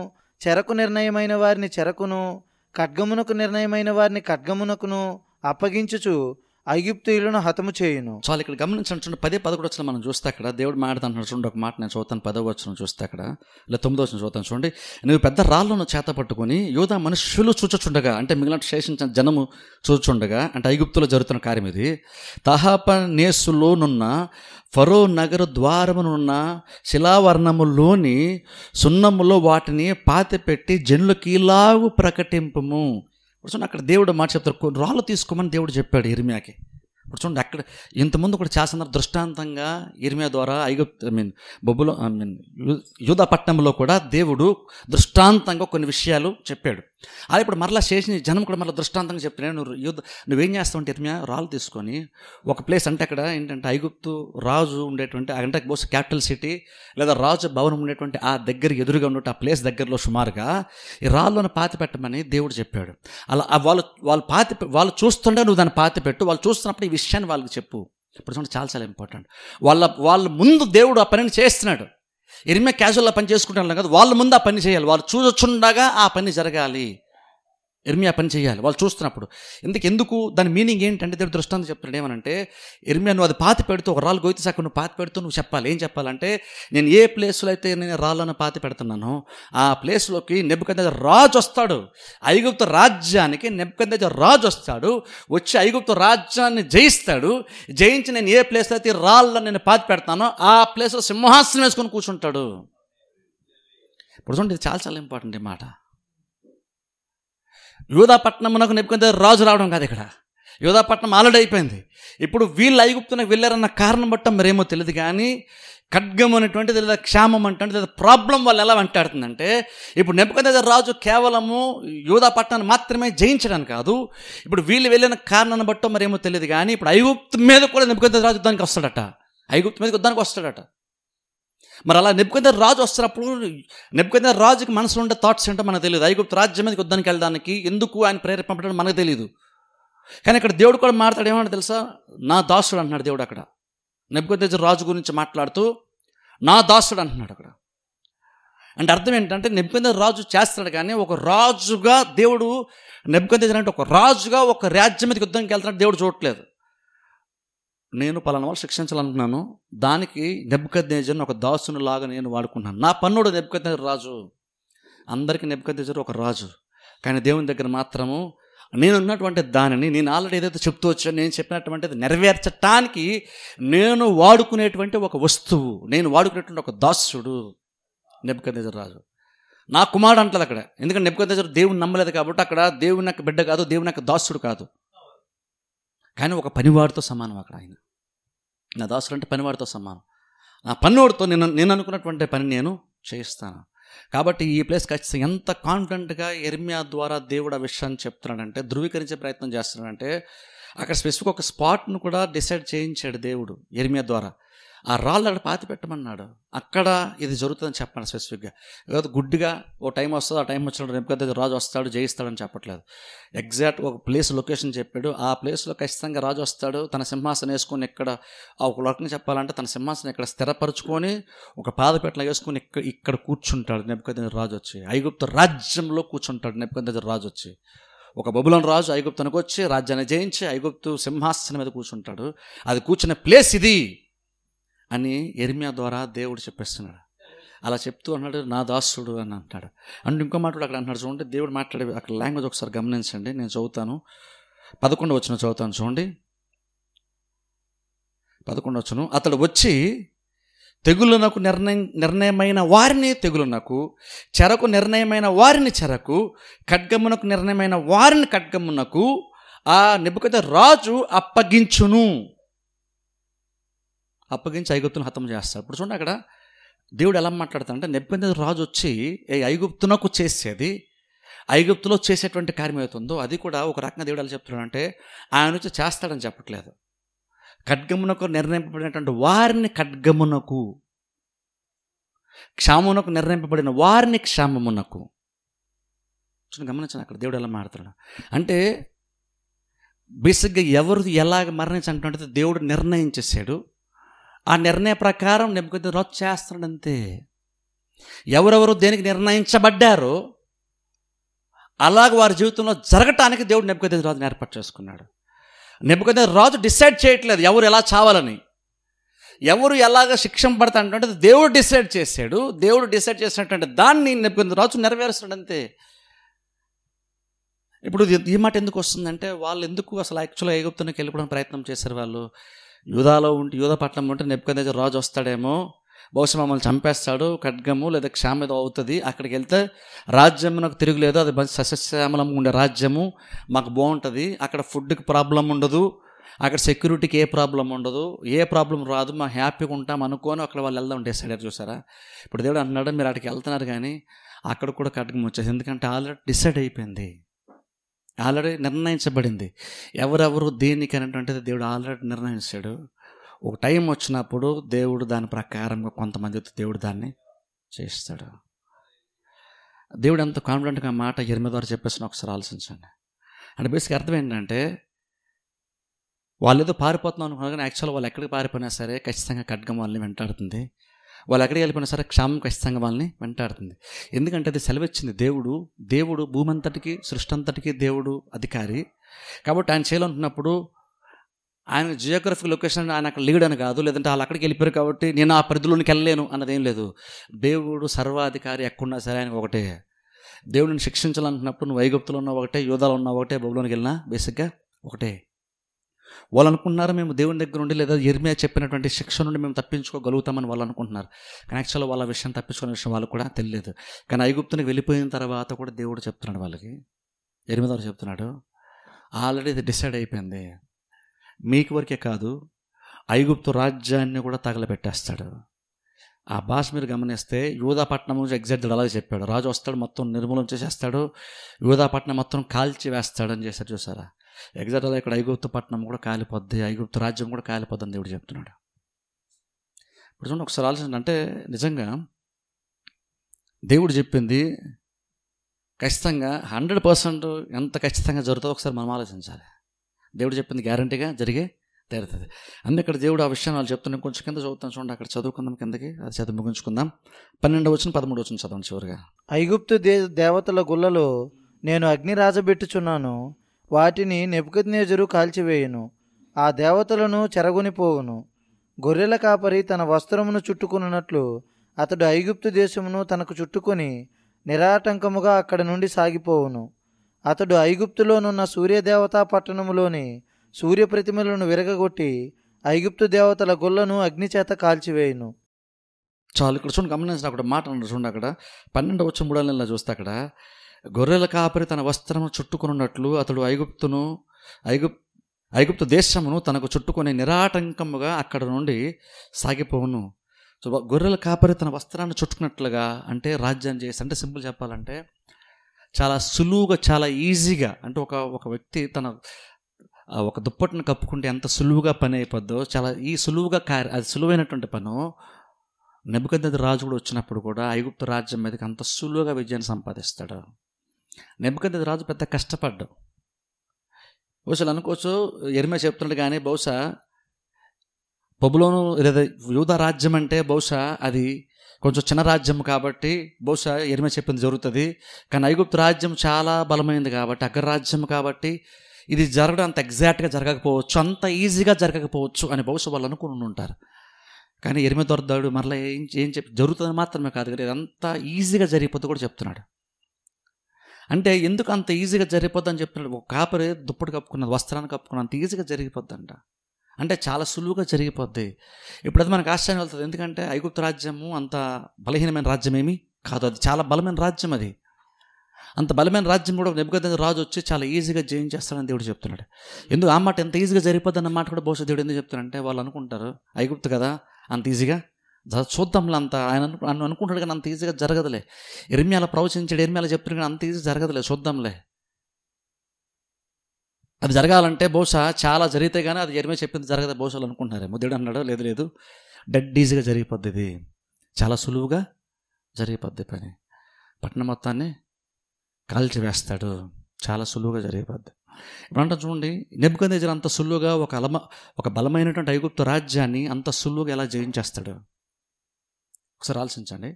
చెరకు నిర్ణయమైన వారిని చెరకును ఖడ్గమునకు నిర్ణయమైన వారిని ఖడ్గమునకును అప్పగించుచు ఐగుప్తులను హతము చేయును చాలా ఇక్కడ గమనించండి చూడండి పదే పదకొండు వచ్చిన మనం చూస్తే అక్కడ దేవుడు మాట చూడండి ఒక మాట నేను చూస్తాను పదవ వచ్చిన చూస్తే అక్కడ లేదా తొమ్మిదో వచ్చిన చూస్తాను చూడండి నువ్వు పెద్ద రాళ్ళను చేత పట్టుకొని యోధా మనుషులు చూచుచుండగా అంటే మిగిలిన శేషించిన జనము చూచుండగా అంటే ఐగుప్తులో జరుగుతున్న కార్యం ఇది తహాపనేసులోనున్న ఫరో నగర ద్వారమునున్న శిలావర్ణములోని సున్నములో వాటిని పాతిపెట్టి జనులకి ఇలాగు ప్రకటింపము ఇప్పుడు చూడండి అక్కడ దేవుడు మాట చెప్తారు రాళ్ళు తీసుకోమని దేవుడు చెప్పాడు ఇర్మియాకి ఇప్పుడు చూడండి అక్కడ ఇంతకుముందు కూడా చేస్తున్న దృష్టాంతంగా ఇర్మియా ద్వారా ఐగుప్తు ఐ మీన్ బొబ్బులో ఐ మీన్ యూధ పట్టణంలో కూడా దేవుడు దృష్టాంతంగా కొన్ని విషయాలు చెప్పాడు అలా ఇప్పుడు మరలా చేసిన జనం కూడా మరలా దృష్టాంతంగా చెప్తున్నాను నువ్వు యుద్ధ నువ్వేం చేస్తావంటే ఇర్మియా రాళ్ళు తీసుకొని ఒక ప్లేస్ అంటే అక్కడ ఏంటంటే ఐగుప్తు రాజు ఉండేటువంటి అంటే బోస్ క్యాపిటల్ సిటీ లేదా రాజు భవనం ఉండేటువంటి ఆ దగ్గర ఎదురుగా ఉన్నట్టు ఆ ప్లేస్ దగ్గరలో సుమారుగా ఈ రాళ్ళను పాతి పెట్టమని దేవుడు చెప్పాడు అలా వాళ్ళు వాళ్ళు పాతి వాళ్ళు చూస్తుండే నువ్వు దాన్ని పాతి పెట్టు వాళ్ళు చూస్తున్నప్పుడు ఈ విషయాన్ని వాళ్ళకి చెప్పు ఇప్పుడు చూడండి చాలా చాలా ఇంపార్టెంట్ వాళ్ళ వాళ్ళ ముందు దేవుడు ఆ పనిని చేస్తున్నాడు ఎరిమే క్యాజువల్గా పని చేసుకుంటాను కదా వాళ్ళ ముందు ఆ పని చేయాలి వాళ్ళు చూసొచ్చుండగా ఆ పని జరగాలి ఎర్మియా పని చేయాలి వాళ్ళు చూస్తున్నప్పుడు ఎందుకు ఎందుకు దాని మీనింగ్ ఏంటంటే దేవుడు దృష్టాంతం చెప్తున్నాడు ఏమనంటే ఎర్మియా నువ్వు అది పాతి పెడుతూ ఒక రాళ్ళు గోయితే అక్కడ నువ్వు పాతి పెడుతూ నువ్వు చెప్పాలి ఏం చెప్పాలంటే నేను ఏ ప్లేస్లో అయితే నేను రాళ్ళను పాతి పెడుతున్నానో ఆ ప్లేస్లోకి నెబ్బకంద రాజు వస్తాడు ఐగుప్త రాజ్యానికి నెబ్బకంద రాజు వస్తాడు వచ్చి ఐగుప్త రాజ్యాన్ని జయిస్తాడు జయించి నేను ఏ ప్లేస్లో అయితే రాళ్ళను నేను పాతి పెడతానో ఆ ప్లేస్లో సింహాసనం వేసుకొని కూర్చుంటాడు ఇప్పుడు చూడండి ఇది చాలా చాలా ఇంపార్టెంట్ ఈ మాట యూధాపట్నమునకు నెప్పుకుంటే రాజు రావడం కాదు ఇక్కడ యూధాపట్నం ఆల్రెడీ అయిపోయింది ఇప్పుడు వీళ్ళు ఐగుప్తునకు వెళ్ళారన్న కారణం బట్టం మరేమో తెలియదు కానీ ఖడ్గం అనేటువంటిది లేదా క్షేమం అంటే లేదా ప్రాబ్లం వాళ్ళు ఎలా వెంటాడుతుందంటే ఇప్పుడు నెప్పుకదేదర్ రాజు కేవలము యూదా మాత్రమే జయించడానికి కాదు ఇప్పుడు వీళ్ళు వెళ్ళిన కారణాన్ని బట్టో మరేమో తెలియదు కానీ ఇప్పుడు ఐగుప్తు మీద కూడా నెప్పుకదేదర్ రాజు యుద్ధానికి వస్తాడట ఐగుప్తు మీద యుద్ధానికి వస్తాడట మరి అలా నెప్పుకొందరు రాజు వస్తున్నప్పుడు నెప్పుకొందరు రాజుకి మనసులో ఉండే థాట్స్ ఏంటో మనకు తెలియదు ఐగుప్త రాజ్యం మీదకి యుద్ధానికి వెళ్ళడానికి ఎందుకు ఆయన ప్రేరేపడం మనకు తెలియదు కానీ అక్కడ దేవుడు కూడా మాట్లాడు ఏమన్నా తెలుసా నా దాసుడు అంటున్నాడు దేవుడు అక్కడ నెప్పుకొందరు రాజు గురించి మాట్లాడుతూ నా దాసుడు అంటున్నాడు అక్కడ అంటే అర్థం ఏంటంటే నెప్పుకొందరు రాజు చేస్తాడు కానీ ఒక రాజుగా దేవుడు నెప్పుకొందరు అంటే ఒక రాజుగా ఒక రాజ్యం మీదకి యుద్ధానికి వెళ్తున్నాడు దేవుడు చూడట్లేదు నేను పలానా వాళ్ళు శిక్షించాలనుకున్నాను దానికి నెబ్బకద్నేజర్ని ఒక దాసుని లాగా నేను వాడుకున్నాను నా పన్నుడు నెబ్బకద్నేజర్ రాజు అందరికీ నెబ్బకద్నేజర్ ఒక రాజు కానీ దేవుని దగ్గర మాత్రము నేను ఉన్నటువంటి దానిని నేను ఆల్రెడీ ఏదైతే చెప్తూ వచ్చా నేను చెప్పినటువంటిది నెరవేర్చటానికి నేను వాడుకునేటువంటి ఒక వస్తువు నేను వాడుకునేటువంటి ఒక దాసుడు నెబ్బకద్నేజర్ రాజు నా కుమారుడు అంటలేదు అక్కడ ఎందుకంటే నెబ్బకద్నేజర్ దేవుని నమ్మలేదు కాబట్టి అక్కడ దేవుని యొక్క బిడ్డ కాదు దేవుని యొక్క దాసుడు కాదు కానీ ఒక పనివాడితో సమానం అక్కడ ఆయన నా దాసులు అంటే పనివాడితో సమానం నా పన్నోడితో నేను నేను అనుకున్నటువంటి పని నేను చేయిస్తాను కాబట్టి ఈ ప్లేస్ ఖచ్చితంగా ఎంత కాన్ఫిడెంట్గా ఎర్మియా ద్వారా దేవుడు ఆ విషయాన్ని చెప్తున్నాడంటే ధృవీకరించే ప్రయత్నం చేస్తున్నాడంటే అక్కడ స్పెసిఫిక్ ఒక స్పాట్ను కూడా డిసైడ్ చేయించాడు దేవుడు ఎర్మియా ద్వారా ఆ రాళ్ళు అక్కడ పాతి పెట్టమన్నాడు అక్కడ ఇది జరుగుతుందని చెప్పండి స్పెసిఫిక్గా లేకపోతే గుడ్డిగా ఓ టైం వస్తుంది ఆ టైం వచ్చినప్పుడు రేపు రాజు వస్తాడు జయిస్తాడని చెప్పట్లేదు ఎగ్జాక్ట్ ఒక ప్లేస్ లొకేషన్ చెప్పాడు ఆ ప్లేస్లో ఖచ్చితంగా రాజు వస్తాడు తన సింహాసనం వేసుకొని ఎక్కడ ఒక లోకంగా చెప్పాలంటే తన సింహాసనం ఇక్కడ స్థిరపరచుకొని ఒక పాదపేటలో వేసుకొని ఇక్కడ ఇక్కడ కూర్చుంటాడు నెప్పకదజ రాజు వచ్చి ఐగుప్త రాజ్యంలో కూర్చుంటాడు నెప్పకదజ రాజు వచ్చి ఒక బబులం రాజు ఐగుప్తునికి వచ్చి రాజ్యాన్ని జయించి ఐగుప్తు సింహాసనం మీద కూర్చుంటాడు అది కూర్చునే ప్లేస్ ఇది అని ఎర్మియా ద్వారా దేవుడు చెప్పేస్తున్నాడు అలా చెప్తూ అన్నాడు నా దాసుడు అని అంటాడు అంటే ఇంకో మాట అక్కడ అన్నాడు చూడండి దేవుడు మాట్లాడే అక్కడ లాంగ్వేజ్ ఒకసారి గమనించండి నేను చదువుతాను పదకొండు వచ్చిన చదువుతాను చూడండి పదకొండు వచ్చును అతడు వచ్చి తెగులునకు నిర్ణయం నిర్ణయమైన వారిని తెగులునకు చెరకు నిర్ణయమైన వారిని చెరకు ఖడ్గమునకు నిర్ణయమైన వారిని ఖడ్గమునకు ఆ నిపుకత రాజు అప్పగించును అప్పగించి ఐగుప్తును హతం చేస్తాడు ఇప్పుడు చూడండి అక్కడ దేవుడు ఎలా మాట్లాడతాడంటే నెబ్బెందు రాజు వచ్చి ఐగుప్తునకు చేసేది ఐగుప్తులో చేసేటువంటి కార్యం అవుతుందో అది కూడా ఒక రకంగా దేవుడు ఎలా చెప్తున్నాడంటే ఆయన వచ్చి చేస్తాడని చెప్పట్లేదు ఖడ్గమునకు నిర్ణయింపబడినటువంటి వారిని ఖడ్గమునకు క్షామునకు నిర్ణయింపబడిన వారిని క్షామమునకు చూడండి గమనించాను అక్కడ దేవుడు ఎలా మాట్లాడుతున్నాడు అంటే బేసిక్గా ఎవరు ఎలాగ మరణించినటువంటిది దేవుడు నిర్ణయించేసాడు ఆ నిర్ణయ ప్రకారం నెమ్మకొద్ది రోజు చేస్తాడంతే ఎవరెవరు దేనికి నిర్ణయించబడ్డారో అలాగ వారి జీవితంలో జరగటానికి దేవుడు నెమ్మకొద్ది రాజుని ఏర్పాటు చేసుకున్నాడు నెమ్మకొద్ది రాజు డిసైడ్ చేయట్లేదు ఎవరు ఎలా చావాలని ఎవరు ఎలాగ శిక్షణ పడతానంటే దేవుడు డిసైడ్ చేశాడు దేవుడు డిసైడ్ చేసినటువంటి దాన్ని నెప్పుకుంది రాజు నెరవేరుస్తాడు అంతే ఇప్పుడు ఈ మాట ఎందుకు వస్తుందంటే వాళ్ళు ఎందుకు అసలు యాక్చువల్గా ఎగుప్తునికి వెళ్ళిపోవడానికి ప్రయత్నం చేశారు వాళ్ళు యూదాలో ఉంటే యూదా పట్టణంలో ఉంటే నెప్పుకొనేజర్ రాజు వస్తాడేమో బహుశా మమ్మల్ని చంపేస్తాడు ఖడ్గము లేదా క్షామ ఏదో అవుతుంది అక్కడికి వెళ్తే రాజ్యం నాకు తిరుగులేదు అది మంచి ఉండే రాజ్యము మాకు బాగుంటుంది అక్కడ ఫుడ్కి ప్రాబ్లం ఉండదు అక్కడ సెక్యూరిటీకి ఏ ప్రాబ్లం ఉండదు ఏ ప్రాబ్లం రాదు మా హ్యాపీగా ఉంటాం అనుకోని అక్కడ వాళ్ళు వెళ్దాం డిసైడర్ చూసారా ఇప్పుడు దేవుడు అన్నాడు మీరు అక్కడికి వెళ్తున్నారు కానీ అక్కడ కూడా ఖడ్గం వచ్చేసి ఎందుకంటే ఆల్రెడీ డిసైడ్ అయిపోయింది ఆల్రెడీ నిర్ణయించబడింది ఎవరెవరు దేనికి అనేటువంటిది దేవుడు ఆల్రెడీ నిర్ణయించాడు ఒక టైం వచ్చినప్పుడు దేవుడు దాని ప్రకారంగా కొంతమంది దేవుడు దాన్ని చేస్తాడు దేవుడు ఎంత కాన్ఫిడెంట్గా మాట ఎనిమిది ద్వారా చెప్పేసిన ఒకసారి ఆలోచించండి అంటే బేసిక్ అర్థం ఏంటంటే వాళ్ళు ఏదో పారిపోతున్నాం అనుకున్నారు కానీ యాక్చువల్ వాళ్ళు ఎక్కడికి పారిపోయినా సరే ఖచ్చితంగా ఖడ్గం వాళ్ళని వెంటాడుతుంది వాళ్ళు అక్కడికి వెళ్ళిపోయిన సరే క్షామం ఖచ్చితంగా వాళ్ళని వెంటాడుతుంది ఎందుకంటే అది సెలవిచ్చింది దేవుడు దేవుడు భూమి సృష్టి అంతటికి దేవుడు అధికారి కాబట్టి ఆయన చేయాలనుకున్నప్పుడు ఆయన జియోగ్రఫిక్ లొకేషన్ ఆయన అక్కడ లీడని కాదు లేదంటే వాళ్ళు అక్కడికి వెళ్ళిపోయారు కాబట్టి నేను ఆ పరిధిలోనికి వెళ్ళలేను అన్నది ఏం లేదు దేవుడు సర్వాధికారి ఎక్కడున్నా సరే ఆయనకు ఒకటే దేవుడిని శిక్షించాలంటున్నప్పుడు నువ్వు వైగుప్తులు ఉన్న ఒకటే యోధాలు ఉన్న ఒకటే బబులోనికి వెళ్ళినా బేసిక్గా ఒకటే వాళ్ళు అనుకుంటున్నారు మేము దేవుని దగ్గర నుండి లేదా ఎర్మియా చెప్పినటువంటి శిక్ష నుండి మేము తప్పించుకోగలుగుతామని వాళ్ళు అనుకుంటున్నారు కానీ యాక్చువల్గా వాళ్ళ విషయం తప్పించుకునే విషయం వాళ్ళు కూడా తెలియదు కానీ ఐగుప్తునికి వెళ్ళిపోయిన తర్వాత కూడా దేవుడు చెప్తున్నాడు వాళ్ళకి ఎనిమిదవరు చెప్తున్నాడు ఆల్రెడీ ఇది డిసైడ్ అయిపోయింది మీకు వరకే కాదు ఐగుప్తు రాజ్యాన్ని కూడా తగలబెట్టేస్తాడు ఆ భాష మీరు గమనిస్తే యూదాపట్నం నుంచి ఎగ్జాక్ట్ అలాగే చెప్పాడు రాజు వస్తాడు మొత్తం నిర్మూలన చేసేస్తాడు యూదాపట్నం మొత్తం కాల్చి వేస్తాడని చేశారు చూసారా ఎగ్జాటల్ ఇక్కడ ఐగుప్తు పట్టణం కూడా కాలిపోద్ది ఐగుప్తు రాజ్యం కూడా కాలిపోద్దని దేవుడు చెప్తున్నాడు ఇప్పుడు చూడండి ఒకసారి ఆలోచన అంటే నిజంగా దేవుడు చెప్పింది ఖచ్చితంగా హండ్రెడ్ పర్సెంట్ ఎంత ఖచ్చితంగా జరుగుతుందో ఒకసారి మనం ఆలోచించాలి దేవుడు చెప్పింది గ్యారంటీగా జరిగే తేరుతుంది అందుకే ఇక్కడ దేవుడు ఆ విషయాన్ని వాళ్ళు కొంచెం కింద చదువుతాను చూడండి అక్కడ చదువుకుందాం కిందకి అది చదువు ముగించుకుందాం పన్నెండు వచ్చిన పదమూడు వచ్చిన చదవండి చివరిగా ఐగుప్తు దేవతల గుళ్ళలో నేను అగ్ని రాజబెట్టుచున్నాను వాటిని నెపుకద్నేజరు కాల్చివేయును ఆ దేవతలను చెరగొనిపోవును గొర్రెల కాపరి తన వస్త్రమును చుట్టుకున్నట్లు అతడు ఐగుప్తు దేశమును తనకు చుట్టుకొని నిరాటంకముగా అక్కడ నుండి సాగిపోవును అతడు ఐగుప్తులోనున్న సూర్యదేవతా పట్టణములోని సూర్యప్రతిమలను విరగగొట్టి ఐగుప్తు దేవతల గొల్లను అగ్నిచేత కాల్చివేయును చాలు ఇక్కడ చూడండి గమనించిన అక్కడ మాట చూడండి అక్కడ పన్నెండవ వచ్చిన మూడో నెలలో చూస్తే అక్కడ గొర్రెల కాపరి తన వస్త్రము చుట్టుకున్నట్లు అతడు ఐగుప్తును ఐగుప్ ఐగుప్తు దేశమును తనకు చుట్టుకొని నిరాటంకముగా అక్కడ నుండి సాగిపోవును సో గొర్రెల కాపరి తన వస్త్రాన్ని చుట్టుకున్నట్లుగా అంటే రాజ్యం చేసి అంటే సింపుల్ చెప్పాలంటే చాలా సులువుగా చాలా ఈజీగా అంటే ఒక ఒక వ్యక్తి తన ఒక దుప్పటిని కప్పుకుంటే ఎంత సులువుగా పని అయిపోద్దో చాలా ఈ సులువుగా కార్య అది సులువైనటువంటి పను నెబ్బకద్ద రాజు కూడా వచ్చినప్పుడు కూడా ఐగుప్తు రాజ్యం మీదకి అంత సులువుగా విజయాన్ని సంపాదిస్తాడు నెబ్బకది రాజు పెద్ద కష్టపడ్డు బహుశా అనుకోవచ్చు ఎరిమే చెప్తున్నాడు కానీ బహుశా పబులోను లేదా యూధ రాజ్యం అంటే బహుశా అది కొంచెం చిన్న రాజ్యం కాబట్టి బహుశా ఎరిమే చెప్పింది జరుగుతుంది కానీ ఐగుప్తు రాజ్యం చాలా బలమైంది కాబట్టి అగ్రరాజ్యం కాబట్టి ఇది జరగడం అంత ఎగ్జాక్ట్గా జరగకపోవచ్చు అంత ఈజీగా జరగకపోవచ్చు అని బహుశా వాళ్ళు అనుకుని ఉంటారు కానీ ఎరిమే దొరదాడు మరలా ఏం ఏం చెప్పి జరుగుతుంది మాత్రమే కాదు కదా ఇదంతా ఈజీగా జరిగిపోతే కూడా చెప్తున్నాడు అంటే ఎందుకు అంత ఈజీగా జరిగిపోద్దని చెప్తున్నాడు ఒక కాపరి దుప్పటి కప్పుకున్నది వస్త్రాన్ని కప్పుకున్నది అంత ఈజీగా జరిగిపోద్దంట అంటే చాలా సులువుగా జరిగిపోద్ది ఇప్పుడైతే మనకు ఆశ్చర్యం వెళ్తుంది ఎందుకంటే ఐగుప్తు రాజ్యము అంత బలహీనమైన రాజ్యం ఏమీ కాదు అది చాలా బలమైన రాజ్యం అది అంత బలమైన రాజ్యం కూడా నిబద్ధ రాజు వచ్చి చాలా ఈజీగా జయించేస్తాడని దేవుడు చెప్తున్నాడు ఎందుకు ఆ మాట ఎంత ఈజీగా జరిగిపోద్ది అన్న మాట కూడా బహుశా దేవుడు ఎందుకు చెప్తున్నాడంటే వాళ్ళు అనుకుంటారు ఐగుప్తు కదా అంత ఈజీగా చూద్దాంలే అంత ఆయన అను అనుకుంటాడు కానీ అంత ఈజీగా జరగదులే ఎర్మ్యాల ప్రవచించాడు ఎర్మ్యాల చెప్తున్నాడు కానీ అంత ఈజీ జరగదులే చూద్దాంలే అది జరగాలంటే బహుశా చాలా జరిగితే కానీ అది ఎరిమే చెప్పింది జరగదు బహుశా అనుకుంటున్నారు దేవుడు అన్నాడు లేదు లేదు డెడ్ ఈజీగా జరిగిపోద్ది ఇది చాలా సులువుగా జరిగిపోద్ది పని పట్టణం మొత్తాన్ని కాల్చి వేస్తాడు చాలా సులువుగా జరిగిపోద్ది ఇప్పుడంటే చూడండి నెబ్బుకందేజర్ అంత సులువుగా ఒక అలమ ఒక బలమైనటువంటి ఐగుప్తు రాజ్యాన్ని అంత సులువుగా ఎలా జయించేస్తాడు ఒకసారి ఆలోచించండి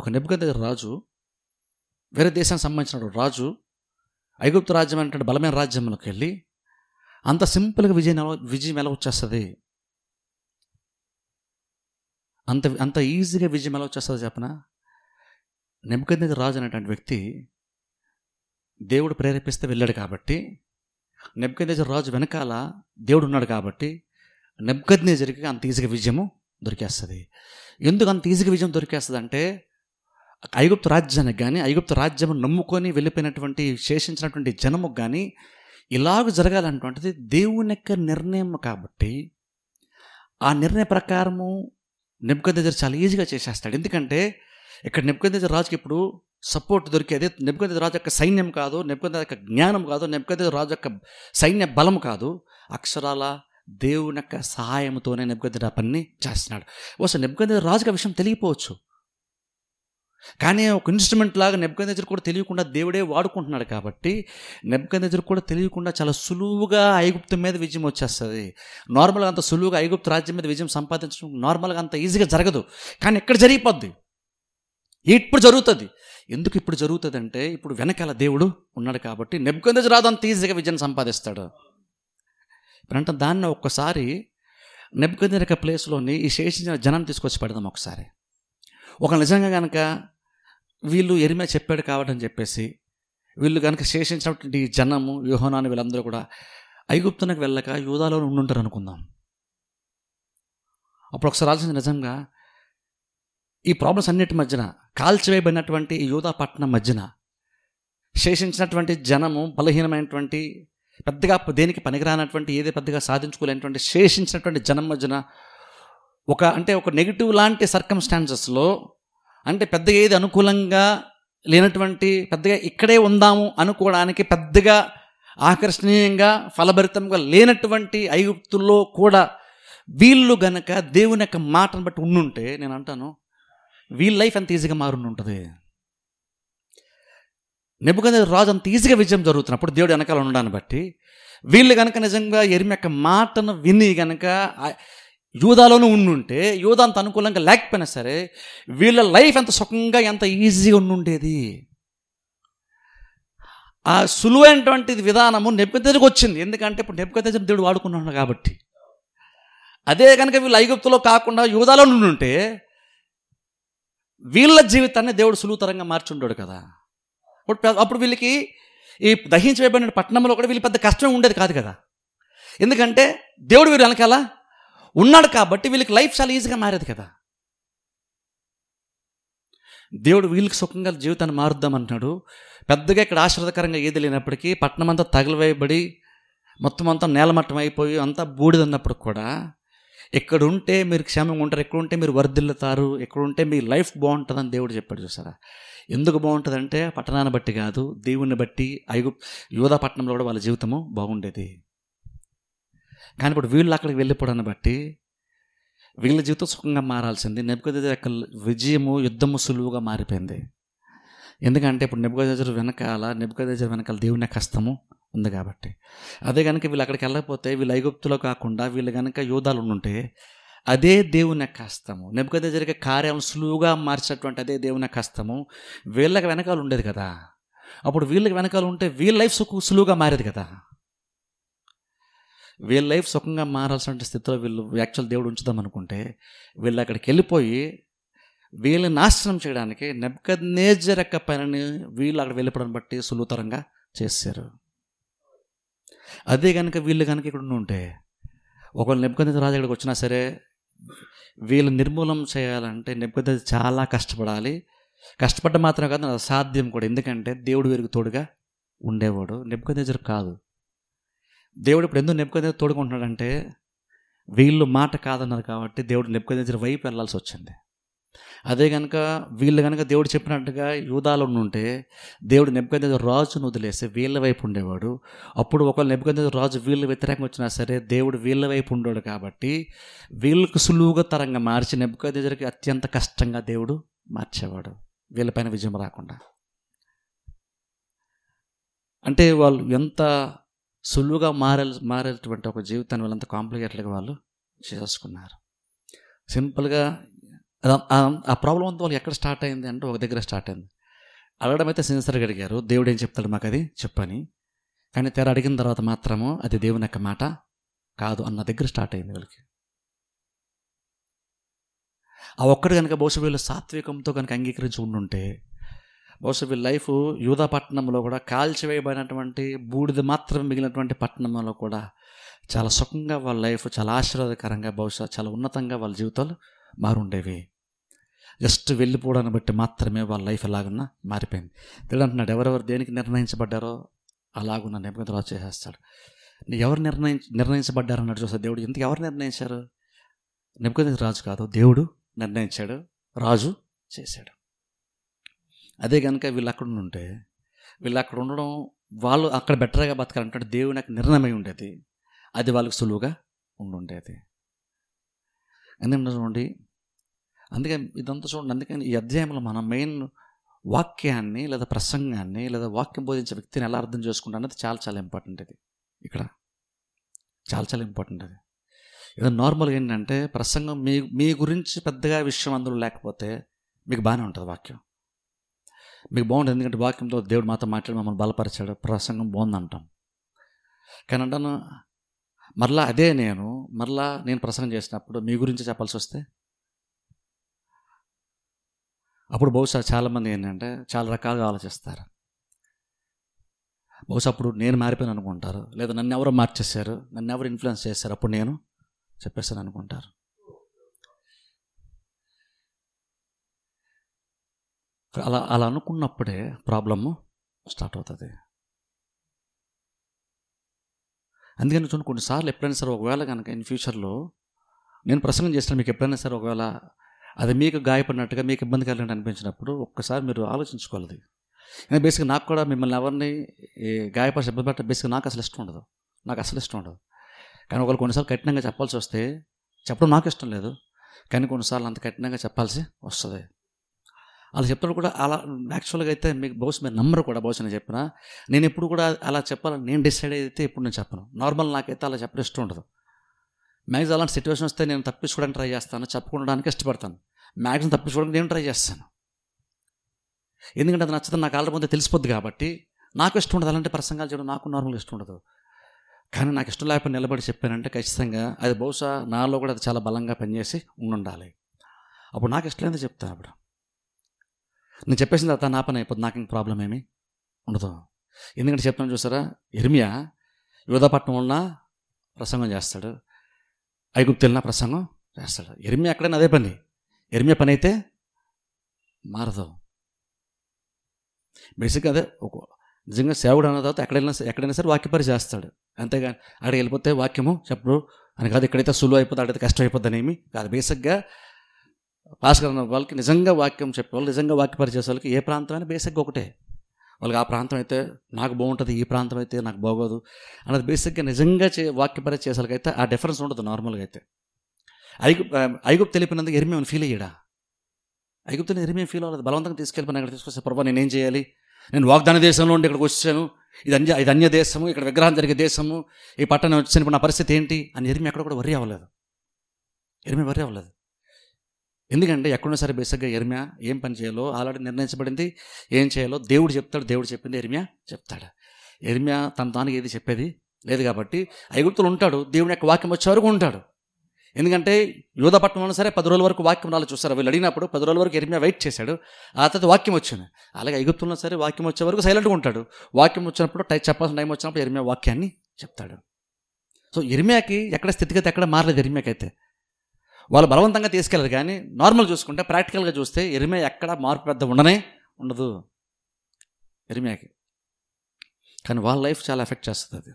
ఒక దగ్గర రాజు వేరే దేశానికి సంబంధించిన రాజు ఐగుప్త రాజ్యం అనేటువంటి బలమైన రాజ్యంలోకి వెళ్ళి అంత సింపుల్గా విజయం ఎలా విజయం ఎలా వచ్చేస్తుంది అంత అంత ఈజీగా విజయం ఎలా వచ్చేస్తుంది చెప్పన నిమ్మకద్ది రాజు అనేటువంటి వ్యక్తి దేవుడు ప్రేరేపిస్తే వెళ్ళాడు కాబట్టి నెబ్కద్నేజర్ రాజు వెనకాల దేవుడు ఉన్నాడు కాబట్టి నెబ్కద్నేజర్కి అంత ఈజీగా విజయము దొరికేస్తుంది ఎందుకు అంత ఈజీగా విజయం దొరికేస్తుందంటే ఐగుప్త రాజ్యానికి కానీ ఐగుప్త రాజ్యం నమ్ముకొని వెళ్ళిపోయినటువంటి శేషించినటువంటి జనము కానీ ఇలాగ జరగాలన్నటువంటిది దేవుని యొక్క నిర్ణయం కాబట్టి ఆ నిర్ణయ ప్రకారము నిబ్బందిజర్ చాలా ఈజీగా చేసేస్తాడు ఎందుకంటే ఇక్కడ నిబ్బందిజర్ రాజుకి ఇప్పుడు సపోర్ట్ దొరికేది నిబ్బంది రాజు యొక్క సైన్యం కాదు నిబ్బంది యొక్క జ్ఞానం కాదు నిబ్బంది రాజు యొక్క సైన్య బలం కాదు అక్షరాల దేవుని యొక్క సహాయంతోనే నిబ్బందిన పని చేస్తున్నాడు అసలు నిబ్బంది రాజుకి విషయం తెలియపోవచ్చు కానీ ఒక ఇన్స్ట్రుమెంట్ లాగా నెబ్కందెజర్ కూడా తెలియకుండా దేవుడే వాడుకుంటున్నాడు కాబట్టి నెబ్కందెజర్ కూడా తెలియకుండా చాలా సులువుగా ఐగుప్తు మీద విజయం వచ్చేస్తుంది నార్మల్గా అంత సులువుగా ఐగుప్తు రాజ్యం మీద విజయం సంపాదించడం నార్మల్గా అంత ఈజీగా జరగదు కానీ ఎక్కడ జరిగిపోద్ది ఇప్పుడు జరుగుతుంది ఎందుకు ఇప్పుడు జరుగుతుంది అంటే ఇప్పుడు వెనకాల దేవుడు ఉన్నాడు కాబట్టి నెబ్కందెజర్ రాదు అంత ఈజీగా విజయం సంపాదిస్తాడు అంటే దాన్ని ఒక్కసారి నెబ్బదిరక ప్లేస్లోని ఈ శేషించిన జనం తీసుకొచ్చి పెడదాం ఒకసారి ఒక నిజంగా కనుక వీళ్ళు ఎరిమే చెప్పాడు కావటం చెప్పేసి వీళ్ళు కనుక శేషించినటువంటి ఈ జనము వ్యూహనాన్ని వీళ్ళందరూ కూడా ఐగుప్తునకు వెళ్ళక యూదాలో ఉండుంటారు అనుకుందాం అప్పుడు ఒకసారి ఆలోచించిన నిజంగా ఈ ప్రాబ్లమ్స్ అన్నిటి మధ్యన కాల్చివేయబడినటువంటి ఈ యూదా పట్టణం మధ్యన శేషించినటువంటి జనము బలహీనమైనటువంటి పెద్దగా దేనికి పనికిరానటువంటి ఏది పెద్దగా సాధించుకోలేనటువంటి శేషించినటువంటి జనం మధ్యన ఒక అంటే ఒక నెగిటివ్ లాంటి సర్కమ్స్టాన్సెస్లో అంటే పెద్దగా ఏది అనుకూలంగా లేనటువంటి పెద్దగా ఇక్కడే ఉందాము అనుకోవడానికి పెద్దగా ఆకర్షణీయంగా ఫలభరితంగా లేనటువంటి ఐగుప్తుల్లో కూడా వీళ్ళు గనక దేవుని యొక్క మాటను బట్టి ఉండుంటే నేను అంటాను వీళ్ళ లైఫ్ ఎంత ఈజీగా మారుండి ఉంటుంది నిబుకద రాజు అంత ఈజీగా విజయం జరుగుతున్నప్పుడు దేవుడు వెనకాల ఉండడాన్ని బట్టి వీళ్ళు కనుక నిజంగా ఎరిమి యొక్క మాటను విని కనుక యూదాలోనూ ఉండుంటే యూదా అంత అనుకూలంగా లేకపోయినా సరే వీళ్ళ లైఫ్ ఎంత సుఖంగా ఎంత ఈజీగా ఉండుండేది ఆ సులువైనటువంటి విధానము నెప్పుకతేజకు వచ్చింది ఎందుకంటే ఇప్పుడు నెప్పుకతెజం దేవుడు వాడుకున్నాడు కాబట్టి అదే కనుక వీళ్ళు ఐగుప్తులో కాకుండా యూదాలో ఉండుంటే వీళ్ళ జీవితాన్ని దేవుడు సులువుతరంగా మార్చుంటాడు కదా అప్పుడు అప్పుడు వీళ్ళకి ఈ దహించబడిన పట్టణంలో కూడా వీళ్ళు పెద్ద కష్టం ఉండేది కాదు కదా ఎందుకంటే దేవుడు వీరు వెనకాల ఉన్నాడు కాబట్టి వీళ్ళకి లైఫ్ చాలా ఈజీగా మారేది కదా దేవుడు వీళ్ళకి సుఖంగా జీవితాన్ని మారుద్దాం అంటున్నాడు పెద్దగా ఇక్కడ ఆశ్రదకరంగా ఏది లేనప్పటికీ పట్నం అంతా తగలవేయబడి మొత్తం అంతా నేలమట్టం అయిపోయి అంతా బూడిదన్నప్పుడు కూడా ఎక్కడుంటే మీరు క్షేమంగా ఉంటారు ఎక్కడుంటే మీరు వర్ధిల్లుతారు ఎక్కడుంటే మీ లైఫ్ బాగుంటుందని దేవుడు చెప్పాడు చూసారా ఎందుకు బాగుంటుందంటే పట్టణాన్ని బట్టి కాదు దేవుణ్ణి బట్టి ఐగు యోధా పట్టణంలో కూడా వాళ్ళ జీవితము బాగుండేది కానీ ఇప్పుడు వీళ్ళు అక్కడికి వెళ్ళిపోవడాన్ని బట్టి వీళ్ళ జీవితం సుఖంగా మారాల్సింది నెప్పుకొద్ది విజయము యుద్ధము సులువుగా మారిపోయింది ఎందుకంటే ఇప్పుడు నెప్పుకొద్ది వెనకాల నెప్పుకొద్ది వెనకాల దేవుని కష్టము ఉంది కాబట్టి అదే కనుక వీళ్ళు అక్కడికి వెళ్ళకపోతే వీళ్ళు ఐగుప్తులో కాకుండా వీళ్ళు కనుక యోధాలు ఉండుంటే అదే దేవుని యొక్క హస్తము నెప్పుకద జరిగే కార్యం సులువుగా మార్చేటువంటి అదే దేవుని యొక్క హస్తము వీళ్ళకి వెనకాల ఉండేది కదా అప్పుడు వీళ్ళకి వెనకాల ఉంటే వీళ్ళ లైఫ్ సుఖ సులువుగా మారేది కదా వీళ్ళ లైఫ్ సుఖంగా మారాల్సిన స్థితిలో వీళ్ళు యాక్చువల్ దేవుడు ఉంచుదాం అనుకుంటే వీళ్ళు అక్కడికి వెళ్ళిపోయి వీళ్ళని నాశనం చేయడానికి నెబ్బద్ నేజర్ యొక్క పనిని వీళ్ళు అక్కడ వెళ్ళిపోవడం బట్టి సులువుతరంగా చేశారు అదే కనుక వీళ్ళు కనుక ఇక్కడ ఉంటే ఒకళ్ళు నెబ్బద్ రాజు ఇక్కడికి వచ్చినా సరే వీళ్ళు నిర్మూలన చేయాలంటే నిబద్ధత చాలా కష్టపడాలి కష్టపడ్డ మాత్రం కాదు అసాధ్యం కూడా ఎందుకంటే దేవుడు వీరికి తోడుగా ఉండేవాడు నిబద్ధతరు కాదు దేవుడు ఇప్పుడు ఎందుకు నిబద్ధత తోడుకుంటున్నాడంటే వీళ్ళు మాట కాదన్నారు కాబట్టి దేవుడు నిబద్ధతరు వైపు వెళ్ళాల్సి వచ్చింది అదే కనుక వీళ్ళు కనుక దేవుడు చెప్పినట్టుగా యూదాలు ఉంటే దేవుడు నెబ్బకంద రాజును వదిలేస్తే వీళ్ళ వైపు ఉండేవాడు అప్పుడు ఒకళ్ళు నెబ్బకంద రాజు వీళ్ళ వ్యతిరేకంగా వచ్చినా సరే దేవుడు వీళ్ళ వైపు ఉండేవాడు కాబట్టి వీళ్ళకు సులువుగా తరంగా మార్చి నెబ్బకందరికి అత్యంత కష్టంగా దేవుడు మార్చేవాడు వీళ్ళపైన విజయం రాకుండా అంటే వాళ్ళు ఎంత సులువుగా మారే మారేటువంటి ఒక జీవితాన్ని వాళ్ళంత కాంప్లికేటెడ్గా వాళ్ళు చేసుకున్నారు సింపుల్గా ఆ ప్రాబ్లం అంతా వాళ్ళు ఎక్కడ స్టార్ట్ అయింది అంటే ఒక దగ్గర స్టార్ట్ అయింది అడగడం అయితే సిన్సర్గా అడిగారు దేవుడు ఏం చెప్తాడు మాకు అది చెప్పని కానీ తెర అడిగిన తర్వాత మాత్రము అది దేవుని యొక్క మాట కాదు అన్న దగ్గర స్టార్ట్ అయింది వీళ్ళకి ఆ ఒక్కడు కనుక బహుశా వీళ్ళు సాత్వికంతో కనుక అంగీకరించి ఉండుంటే బహుశా వీళ్ళ లైఫ్ యూదా పట్టణంలో కూడా కాల్చివేయబడినటువంటి బూడిద మాత్రం మిగిలినటువంటి పట్టణంలో కూడా చాలా సుఖంగా వాళ్ళ లైఫ్ చాలా ఆశీర్వాదకరంగా బహుశా చాలా ఉన్నతంగా వాళ్ళ జీవితాలు మారుండేవి జస్ట్ వెళ్ళిపోవడాన్ని బట్టి మాత్రమే వాళ్ళ లైఫ్ ఎలాగన్నా మారిపోయింది దేవుడు అంటున్నాడు ఎవరెవరు దేనికి నిర్ణయించబడ్డారో అలాగున్న నిబంధనలు చేసేస్తాడు ఎవరు నిర్ణయి నిర్ణయించబడ్డారన్నాడు చూసా దేవుడు ఇంత ఎవరు నిర్ణయించారు నిబంధన రాజు కాదు దేవుడు నిర్ణయించాడు రాజు చేశాడు అదే కనుక వీళ్ళు అక్కడ ఉంటే వీళ్ళు అక్కడ ఉండడం వాళ్ళు అక్కడ బెటర్గా బతకాలంటే దేవుడు నాకు నిర్ణయమై ఉండేది అది వాళ్ళకి సులువుగా ఉండుండేది ఎందుకంటే చూడండి అందుకని ఇదంతా చూడండి అందుకని ఈ అధ్యాయంలో మనం మెయిన్ వాక్యాన్ని లేదా ప్రసంగాన్ని లేదా వాక్యం బోధించే వ్యక్తిని ఎలా అర్థం చేసుకుంటా అనేది చాలా చాలా ఇంపార్టెంట్ ఇది ఇక్కడ చాలా చాలా ఇంపార్టెంట్ అది ఏదో నార్మల్గా ఏంటంటే ప్రసంగం మీ మీ గురించి పెద్దగా విషయం అందులో లేకపోతే మీకు బాగానే ఉంటుంది వాక్యం మీకు బాగుంటుంది ఎందుకంటే వాక్యంతో దేవుడు మాతో మాట్లాడి మమ్మల్ని బలపరిచాడు ప్రసంగం బాగుంది అంటాం కానీ అంటాను మరలా అదే నేను మరలా నేను ప్రసంగం చేసినప్పుడు మీ గురించి చెప్పాల్సి వస్తే అప్పుడు బహుశా చాలామంది ఏంటంటే చాలా రకాలుగా ఆలోచిస్తారు బహుశా అప్పుడు నేను మారిపోయాను అనుకుంటారు లేదా నన్ను ఎవరో మార్చేశారు నన్ను ఎవరు ఇన్ఫ్లుయెన్స్ చేశారు అప్పుడు నేను చెప్పేస్తాను అనుకుంటారు అలా అలా అనుకున్నప్పుడే ప్రాబ్లము స్టార్ట్ అవుతుంది అందుకని చూడండి కొన్నిసార్లు ఎప్పుడైనా సరే ఒకవేళ కనుక ఇన్ ఫ్యూచర్లో నేను ప్రసంగం చేసిన మీకు ఎప్పుడైనా సరే ఒకవేళ అది మీకు గాయపడినట్టుగా మీకు ఇబ్బంది కలిగినట్టు అనిపించినప్పుడు ఒక్కసారి మీరు ఆలోచించుకోవాలి ఇంకా బేసిక్ నాకు కూడా మిమ్మల్ని ఎవరిని గాయపడి ఇబ్బంది పెట్టడం బేసిక్ నాకు అసలు ఇష్టం ఉండదు నాకు అసలు ఇష్టం ఉండదు కానీ ఒకళ్ళు కొన్నిసార్లు కఠినంగా చెప్పాల్సి వస్తే చెప్పడం నాకు ఇష్టం లేదు కానీ కొన్నిసార్లు అంత కఠినంగా చెప్పాల్సి వస్తుంది అలా చెప్తున్నా కూడా అలా యాక్చువల్గా అయితే మీకు బహుశా మీరు నంబర్ కూడా బహుశా నేను చెప్పిన నేను ఎప్పుడు కూడా అలా చెప్పాలని నేను డిసైడ్ అయితే ఇప్పుడు నేను చెప్పను నార్మల్ నాకైతే అలా చెప్పడం ఇష్టం ఉండదు మ్యాక్సిమం అలాంటి సిచ్యువేషన్ వస్తే నేను తప్పించుకోవడానికి ట్రై చేస్తాను చెప్పుకోవడానికి ఇష్టపడతాను మ్యాక్సిమం తప్పించుకోవడానికి నేను ట్రై చేస్తాను ఎందుకంటే అది నచ్చదు నాకు ఆల్రెడీ ముందే తెలిసిపోద్ది కాబట్టి నాకు ఇష్టం ఉండదు అలాంటి ప్రసంగాలు చేయడం నాకు నార్మల్గా ఇష్టం ఉండదు కానీ నాకు ఇష్టం లేకపోతే నిలబడి చెప్పానంటే ఖచ్చితంగా అది బహుశా నాలో కూడా అది చాలా బలంగా పనిచేసి ఉండాలి అప్పుడు నాకు ఇష్టం లేదో చెప్తాను అప్పుడు నేను చెప్పేసిన తర్వాత నా పని అయిపోతుంది నాకు ఇంక ప్రాబ్లం ఏమి ఉండదు ఎందుకంటే చెప్తాను చూసారా ఎర్మియా యోధాపట్నం ఉన్న ప్రసంగం చేస్తాడు ఐగుప్తి వెళ్ళిన ప్రసంగం చేస్తాడు ఎర్మియా ఎక్కడైనా అదే పని ఎర్మియా పని అయితే మారదు బేసిక్గా అదే ఒక నిజంగా సేవడు అన్న తర్వాత ఎక్కడైనా ఎక్కడైనా సరే వాక్యపరి చేస్తాడు అంతేగాని అక్కడికి వెళ్ళిపోతే వాక్యము చెప్పడు అని కాదు ఎక్కడైతే సులువు అయిపోతుంది అక్కడైతే కష్టం అయిపోద్ది అనేమి కాదు బేసిక్గా భాస్కర్ అన్న వాళ్ళకి నిజంగా వాక్యం చెప్పేవాళ్ళు నిజంగా వాక్య పరిచేసే ఏ ప్రాంతమైనా బేసిక్గా ఒకటే వాళ్ళకి ఆ ప్రాంతం అయితే నాకు బాగుంటుంది ఈ ప్రాంతం అయితే నాకు బాగోదు అన్నది బేసిక్గా నిజంగా చే వాళ్ళకి అయితే ఆ డిఫరెన్స్ ఉండదు నార్మల్గా అయితే ఐగు ఐగుప్తు తెలిపినందుకు ఎరిమేమని ఫీల్ అయ్యాడా ఐగుప్తుని ఎరిమే ఫీల్ అవ్వాలి బలవంతంగా తీసుకెళ్ళిపోయిన అక్కడ తీసుకొస్తే ప్రభావ నేనేం చేయాలి నేను వాగ్దాన దేశంలో ఉండి ఇక్కడికి వచ్చాను ఇది అన్య ఇది అన్య దేశము ఇక్కడ విగ్రహం జరిగే దేశము ఈ పట్టణం వచ్చినప్పుడు నా పరిస్థితి ఏంటి అని ఎరిమి అక్కడ కూడా వరి అవ్వలేదు ఎరిమి వరి అవ్వలేదు ఎందుకంటే ఎక్కడున్నా సరే బేసిక్గా ఎరిమ్యా ఏం పని చేయాలో ఆల్రెడీ నిర్ణయించబడింది ఏం చేయాలో దేవుడు చెప్తాడు దేవుడు చెప్పింది ఎరిమ్యా చెప్తాడు ఎరిమ్యా తన తానికి ఏది చెప్పేది లేదు కాబట్టి ఐగుప్తులు ఉంటాడు దేవుని యొక్క వాక్యం వచ్చే వరకు ఉంటాడు ఎందుకంటే యూధపట్నంలో సరే పది రోజుల వరకు వాక్యం రాళ్ళు చూస్తారు వీళ్ళు అడిగినప్పుడు పది రోజుల వరకు ఎరిమియా వెయిట్ చేశాడు ఆ తర్వాత వాక్యం వచ్చింది అలాగే ఐగుప్తుల్లో సరే వాక్యం వచ్చే వరకు సైలెంట్గా ఉంటాడు వాక్యం వచ్చినప్పుడు టై చెప్పాల్సిన టైం వచ్చినప్పుడు ఎరిమ్యా వాక్యాన్ని చెప్తాడు సో ఎరిమియాకి ఎక్కడ స్థితిగతి ఎక్కడ మారలేదు ఎరిమ్యాకైతే వాళ్ళు బలవంతంగా తీసుకెళ్ళరు కానీ నార్మల్ చూసుకుంటే ప్రాక్టికల్గా చూస్తే ఎరిమే ఎక్కడ మార్పు పెద్ద ఉండనే ఉండదు ఎరిమేకి కానీ వాళ్ళ లైఫ్ చాలా ఎఫెక్ట్ చేస్తుంది అది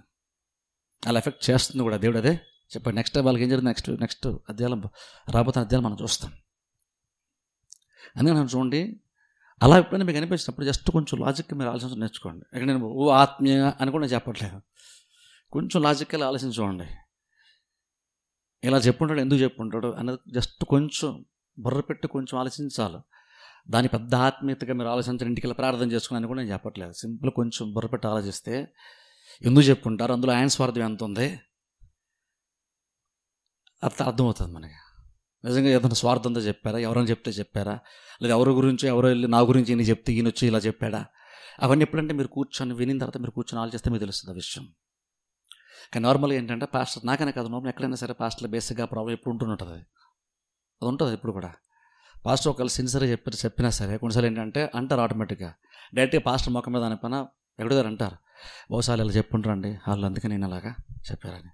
అలా ఎఫెక్ట్ చేస్తుంది కూడా దేవుడు అదే చెప్పాడు నెక్స్ట్ వాళ్ళకి ఏం జరుగుతుంది నెక్స్ట్ నెక్స్ట్ అధ్యాయం రాబోతున్న అధ్యాయం మనం చూస్తాం అందుకని చూడండి అలా ఎప్పుడైనా మీకు అనిపించినప్పుడు జస్ట్ కొంచెం లాజిక్ మీరు ఆలోచించి నేర్చుకోండి ఇక్కడ నేను ఓ ఆత్మీయ అని కూడా నేను చెప్పట్లేదు కొంచెం లాజిక్గా ఆలోచించి చూడండి ఇలా చెప్పుంటాడు ఎందుకు చెప్పుంటాడు అనేది జస్ట్ కొంచెం బుర్ర పెట్టి కొంచెం ఆలోచించాలి దాని పెద్ద ఆత్మీయతగా మీరు ఆలోచించండి ఇంటికి వెళ్ళి ప్రార్థన అని కూడా నేను చెప్పట్లేదు సింపుల్ కొంచెం బుర్ర పెట్టి ఆలోచిస్తే ఎందుకు చెప్పుకుంటారు అందులో ఆయన స్వార్థం ఎంత ఉంది అది అర్థమవుతుంది మనకి నిజంగా ఏదైనా స్వార్థంతో చెప్పారా ఎవరైనా చెప్తే చెప్పారా లేదా ఎవరి గురించి ఎవరో వెళ్ళి నా గురించి ఈయన చెప్తే ఈయన వచ్చి ఇలా చెప్పాడా అవన్నీ ఎప్పుడంటే మీరు కూర్చొని విని తర్వాత మీరు కూర్చొని ఆలోచిస్తే మీకు తెలుస్తుంది ఆ విషయం కానీ నార్మల్గా ఏంటంటే పాస్టర్ నాకనే కాదు నార్మల్ ఎక్కడైనా సరే పాస్టర్ల బేసిక్గా ప్రాబ్లం ఎప్పుడు ఉంటుంటుంది అది ఉంటుంది ఇప్పుడు కూడా పాస్టర్ ఒకవేళ సిన్సియర్గా చెప్పి చెప్పినా సరే కొన్నిసార్లు ఏంటంటే అంటారు ఆటోమేటిక్గా డైరెక్ట్గా పాస్టర్ మొక్క మీద దాని పైన ఎక్కడో అంటారు బహుశాలు ఇలా చెప్పుంటారండి వాళ్ళు అందుకే నేను అలాగా చెప్పారని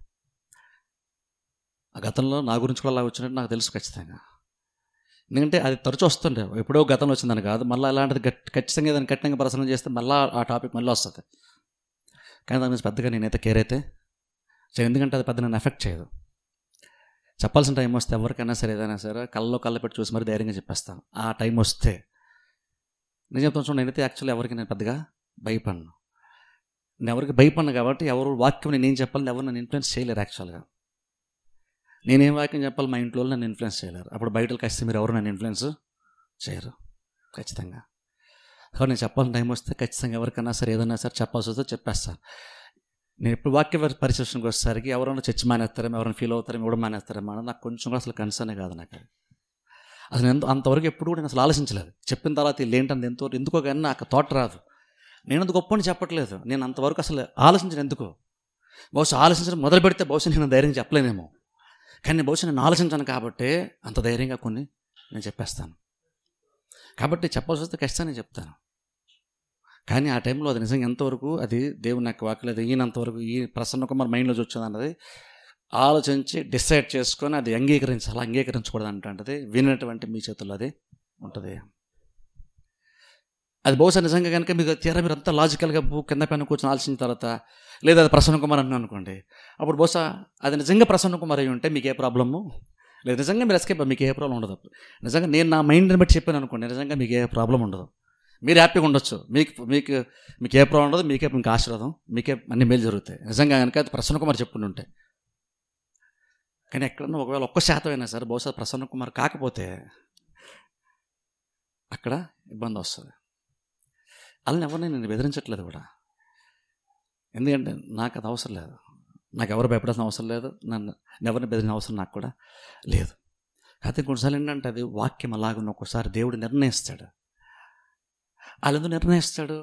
ఆ గతంలో నా గురించి కూడా అలా వచ్చినట్టు నాకు తెలుసు ఖచ్చితంగా ఎందుకంటే అది తరచూ వస్తుండే ఎప్పుడో గతంలో వచ్చిందని కాదు మళ్ళీ అలాంటిది ఖచ్చితంగా దాన్ని కఠినంగా పరిశ్రమ చేస్తే మళ్ళీ ఆ టాపిక్ మళ్ళీ వస్తుంది కానీ దాని గురించి పెద్దగా నేనైతే కేర్ అయితే సో ఎందుకంటే అది పెద్ద నన్ను ఎఫెక్ట్ చేయదు చెప్పాల్సిన టైం వస్తే ఎవరికైనా సరే ఏదైనా సరే కళ్ళలో కళ్ళ పెట్టి చూసి మరి ధైర్యంగా చెప్పేస్తాను ఆ టైం వస్తే నేను చెప్తాను చూడండి నేనైతే యాక్చువల్లీ ఎవరికి నేను పెద్దగా భయపడను నేను ఎవరికి భయపడను కాబట్టి ఎవరు వాక్యం ఏం చెప్పాలని ఎవరు నన్ను ఇన్ఫ్లుయెన్స్ చేయలేరు యాక్చువల్గా నేనేం వాక్యం చెప్పాలి మా ఇంట్లో నన్ను ఇన్ఫ్లుయెన్స్ చేయలేరు అప్పుడు బయటకు వస్తే మీరు ఎవరు నన్ను ఇన్ఫ్లుయెన్స్ చేయరు ఖచ్చితంగా కాబట్టి నేను చెప్పాలని టైం వస్తే ఖచ్చితంగా ఎవరికైనా సరే ఏదైనా సరే చెప్పాల్సి వస్తే చెప్పేస్తాను నేను ఇప్పుడు వాక్య పరిశీలనకు వచ్చేసరికి ఎవరైనా చచ్చి మానేస్తారేమో ఎవరైనా ఫీల్ అవుతారేమో ఇవ్వడం మానేస్తారేమో అని నాకు కొంచెం కూడా అసలు కన్సర్నే కాదు నాకు అసలు ఎంత అంతవరకు ఎప్పుడు కూడా నేను అసలు ఆలోచించలేదు చెప్పిన తర్వాత ఏంటంటే ఎంతో ఎందుకో కానీ నాకు థాట్ రాదు నేను అంత అని చెప్పట్లేదు నేను అంతవరకు అసలు ఆలోచించను ఎందుకు బహుశా ఆలోచించడం మొదలు పెడితే బహుశా నేను ధైర్యం చెప్పలేనేమో కానీ బహుశా నేను ఆలోచించాను కాబట్టి అంత ధైర్యంగా కొన్ని నేను చెప్పేస్తాను కాబట్టి చెప్పాల్సి వస్తే ఖచ్చితంగా చెప్తాను కానీ ఆ టైంలో అది నిజంగా ఎంతవరకు అది దేవుని నాకు వాకలేదు అది ఈయనంతవరకు ఈ ప్రసన్న కుమార్ మైండ్లో వచ్చింది అన్నది ఆలోచించి డిసైడ్ చేసుకొని అది అంగీకరించాలి అంగీకరించకూడదు అంటే వినటువంటి మీ చేతుల్లో అది ఉంటుంది అది బహుశా నిజంగా కనుక మీకు తీరా మీరు అంతా లాజికల్గా కింద పైన కూర్చొని ఆలోచించిన తర్వాత లేదా అది ప్రసన్న కుమార్ అన్న అనుకోండి అప్పుడు బహుశా అది నిజంగా ప్రసన్న కుమార్ అయ్యి ఉంటే మీకు ఏ ప్రాబ్లము లేదు నిజంగా మీరు ఎస్కేప్ మీకు ఏ ప్రాబ్లం ఉండదు నిజంగా నేను నా మైండ్ని బట్టి చెప్పాను అనుకోండి నిజంగా మీకు ఏ ప్రాబ్లం ఉండదు మీరు హ్యాపీగా ఉండొచ్చు మీకు మీకు మీకు ఏ ప్రాబ్లం ఉండదు మీకే మీకు ఆశీర్వాదం మీకే అన్ని మేలు జరుగుతాయి నిజంగా కనుక ప్రసన్న కుమార్ చెప్పుకుని ఉంటాయి కానీ ఎక్కడన్నా ఒకవేళ ఒక్క శాతం అయినా సరే బహుశా ప్రసన్న కుమార్ కాకపోతే అక్కడ ఇబ్బంది వస్తుంది వాళ్ళని ఎవరిని నేను బెదిరించట్లేదు కూడా ఎందుకంటే నాకు అది అవసరం లేదు నాకు ఎవరు భయపడాల్సిన అవసరం లేదు నన్ను ఎవరిని బెదిరిన అవసరం నాకు కూడా లేదు అయితే కొన్నిసార్లు ఏంటంటే అది వాక్యం అలాగున్న ఒకసారి దేవుడు నిర్ణయిస్తాడు వాళ్ళందు నిర్ణయిస్తాడు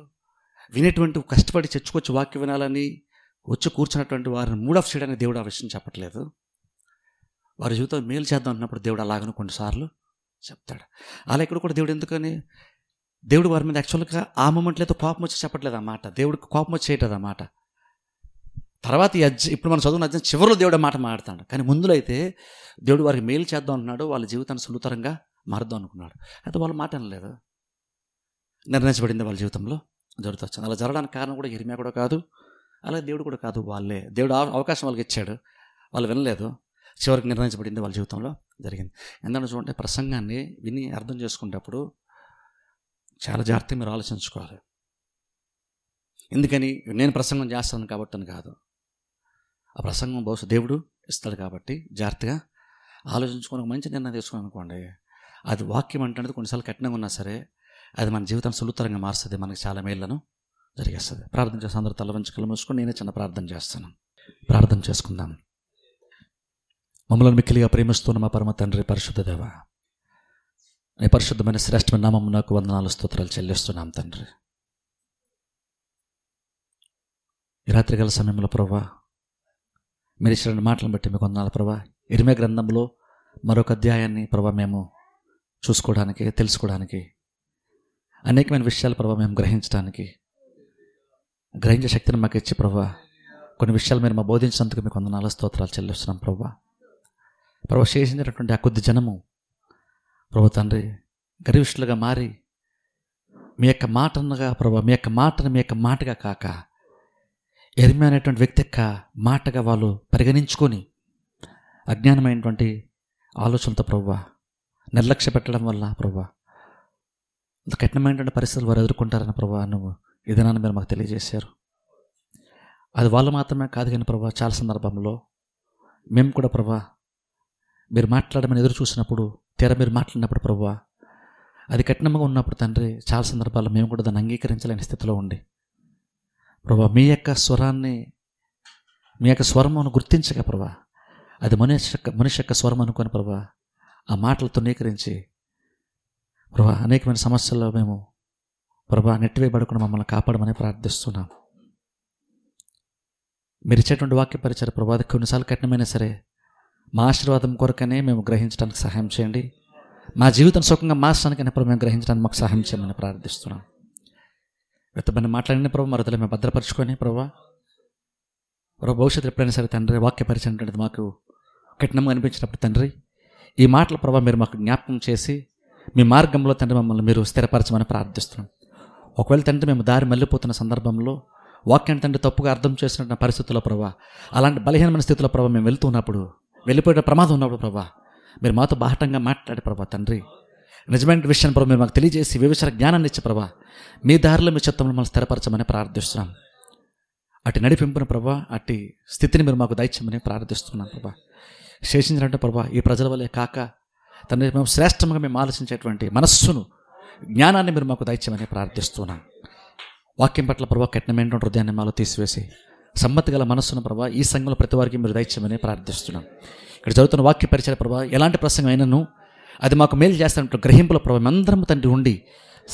వినేటువంటి కష్టపడి చచ్చుకొచ్చి వాక్యం వినాలని వచ్చి కూర్చున్నటువంటి వారిని మూడ్ ఆఫ్ సైడ్ దేవుడు ఆ విషయం చెప్పట్లేదు వారి జీవితం మేలు చేద్దాం అన్నప్పుడు దేవుడు అలాగను కొన్నిసార్లు చెప్తాడు అలా ఇక్కడ కూడా దేవుడు ఎందుకని దేవుడు వారి మీద యాక్చువల్గా ఆ అయితే కోపం వచ్చి చెప్పట్లేదు అన్నమాట దేవుడికి కోపం వచ్చి చేయట్లేదు అన్నమాట తర్వాత ఈ అజ్జ ఇప్పుడు మనం చదువున అజ్జం చివరిలో దేవుడు మాట మాట్లాడతాడు కానీ ముందులో అయితే దేవుడు వారికి మేలు చేద్దాం అంటున్నాడు వాళ్ళ జీవితాన్ని సులుతరంగా మారుద్దాం అనుకున్నాడు అయితే వాళ్ళ మాట అనలేదు నిర్ణయించబడింది వాళ్ళ జీవితంలో జరుగుతూ వచ్చింది అలా జరగడానికి కారణం కూడా ఎరిమే కూడా కాదు అలాగే దేవుడు కూడా కాదు వాళ్ళే దేవుడు అవకాశం వాళ్ళకి ఇచ్చాడు వాళ్ళు వినలేదు చివరికి నిర్ణయించబడింది వాళ్ళ జీవితంలో జరిగింది ఎందుకంటే చూడండి ప్రసంగాన్ని విని అర్థం చేసుకునేటప్పుడు చాలా జాగ్రత్త మీరు ఆలోచించుకోవాలి ఎందుకని నేను ప్రసంగం చేస్తాను కాబట్టి అని కాదు ఆ ప్రసంగం బహుశా దేవుడు ఇస్తాడు కాబట్టి జాగ్రత్తగా ఆలోచించుకొని మంచి నిర్ణయం తీసుకుని అనుకోండి అది వాక్యం అంటే కొన్నిసార్లు కఠినంగా ఉన్నా సరే అది మన జీవితం సులుతరంగా మారుస్తుంది మనకు చాలా మేళ్లను జరిగేస్తుంది ప్రార్థన చేసి అందరూ తల వంచి కలుమూసుకొని నేనే చిన్న ప్రార్థన చేస్తాను ప్రార్థన చేసుకుందాం మమ్మల్ని మిక్కిలిగా ప్రేమిస్తున్న మా పరమ తండ్రి పరిశుద్ధ దేవ నీ పరిశుద్ధమైన శ్రేష్టమైన నామం నాకు వందనాలు స్తోత్రాలు చెల్లిస్తున్నాం తండ్రి ఈ గల సమయంలో ప్రభా మీరు ఇచ్చిన మాటలను బట్టి మీకు వందనాలు ప్రభా ఇరిమే గ్రంథంలో మరొక అధ్యాయాన్ని ప్రభా మేము చూసుకోవడానికి తెలుసుకోవడానికి అనేకమైన విషయాలు ప్రభావ మేము గ్రహించడానికి గ్రహించే శక్తిని మాకు ఇచ్చి ప్రభా కొన్ని విషయాలు మీరు మా బోధించినందుకు మీకు నాలుగు స్తోత్రాలు చెల్లిస్తున్నాం ప్రభా ప్రభా శేషించినటువంటి ఆ కొద్ది జనము ప్రభు తండ్రి గరివిష్ఠులుగా మారి మీ యొక్క మాటనుగా ప్రభా మీ యొక్క మాటను మీ యొక్క మాటగా కాక ఎరిమి అనేటువంటి వ్యక్తి యొక్క మాటగా వాళ్ళు పరిగణించుకొని అజ్ఞానమైనటువంటి ఆలోచనలతో ప్రభు నిర్లక్ష్య పెట్టడం వల్ల ప్రభా కఠినమైనటువంటి పరిస్థితులు వారు ఎదుర్కొంటారని ప్రభా నువ్వు విధానాన్ని మీరు మాకు తెలియజేశారు అది వాళ్ళు మాత్రమే కాదు కానీ ప్రభా చాలా సందర్భంలో మేము కూడా ప్రభా మీరు మాట్లాడమని ఎదురు చూసినప్పుడు తీర మీరు మాట్లాడినప్పుడు ప్రభా అది కఠినంగా ఉన్నప్పుడు తండ్రి చాలా సందర్భాల్లో మేము కూడా దాన్ని అంగీకరించలేని స్థితిలో ఉండి ప్రభా మీ యొక్క స్వరాన్ని మీ యొక్క స్వరమును గుర్తించగా ప్రభా అది మనిషి యొక్క మనిషి యొక్క స్వరం అనుకుని ప్రభా ఆ మాటలు తునీకరించి ప్రభా అనేకమైన సమస్యల్లో మేము ప్రభా పడకుండా మమ్మల్ని కాపాడమని ప్రార్థిస్తున్నాం మీరు ఇచ్చేటువంటి వాక్య పరిచయ ప్రభా కొన్నిసార్లు కఠినమైనా సరే మా ఆశీర్వాదం కొరకనే మేము గ్రహించడానికి సహాయం చేయండి మా జీవితం సుఖంగా మార్చడానికైనా ప్రభు మేము గ్రహించడానికి మాకు సహాయం చేయమని ప్రార్థిస్తున్నాం వ్యర్థమైన మాట్లాడిన ప్రభు మరొదలు మేము భద్రపరచుకొని ప్రభా ప్రభు భవిష్యత్తు ఎప్పుడైనా సరే తండ్రి వాక్య పరిచయం మాకు కఠినంగా అనిపించినప్పుడు తండ్రి ఈ మాటల ప్రభావ మీరు మాకు జ్ఞాపకం చేసి మీ మార్గంలో తండ్రి మమ్మల్ని మీరు స్థిరపరచమని ప్రార్థిస్తున్నాం ఒకవేళ తండ్రి మేము దారి మళ్ళిపోతున్న సందర్భంలో వాక్యాన్ని తండ్రి తప్పుగా అర్థం చేసినటువంటి పరిస్థితుల్లో ప్రభా అలాంటి బలహీనమైన స్థితిలో ప్రభావ మేము వెళ్తున్నప్పుడు వెళ్ళిపోయిన ప్రమాదం ఉన్నప్పుడు ప్రభా మీరు మాతో బాహటంగా మాట్లాడే ప్రభా తండ్రి నిజమైన విషయాన్ని ప్రభు మీరు మాకు తెలియజేసి వివిసర జ్ఞానాన్ని ఇచ్చే ప్రభా మీ దారిలో మీ చిత్తంలో మమ్మల్ని స్థిరపరచమని ప్రార్థిస్తున్నాం అటు నడిపింపున ప్రభా అటు స్థితిని మీరు మాకు దయచమని ప్రార్థిస్తున్నాం ప్రభా శేషించినట్టు ప్రభా ఈ ప్రజల వల్లే కాక తండ్రి మేము శ్రేష్టంగా మేము ఆలోచించేటువంటి మనస్సును జ్ఞానాన్ని మీరు మాకు దయచేయమని ప్రార్థిస్తున్నాం వాక్యం పట్ల ప్రభావ కఠినమైనటువంటి హృదయాన్ని మాలో తీసివేసి సమ్మతి గల మనస్సును ప్రభావ ఈ సంఘంలో ప్రతి వారికి మీరు దయచేయమని ప్రార్థిస్తున్నాం ఇక్కడ జరుగుతున్న వాక్య పరిచయ ప్రభావ ఎలాంటి ప్రసంగం అయినను అది మాకు మేలు చేస్తున్నట్టు గ్రహింపుల ప్రభావం అందరం తండ్రి ఉండి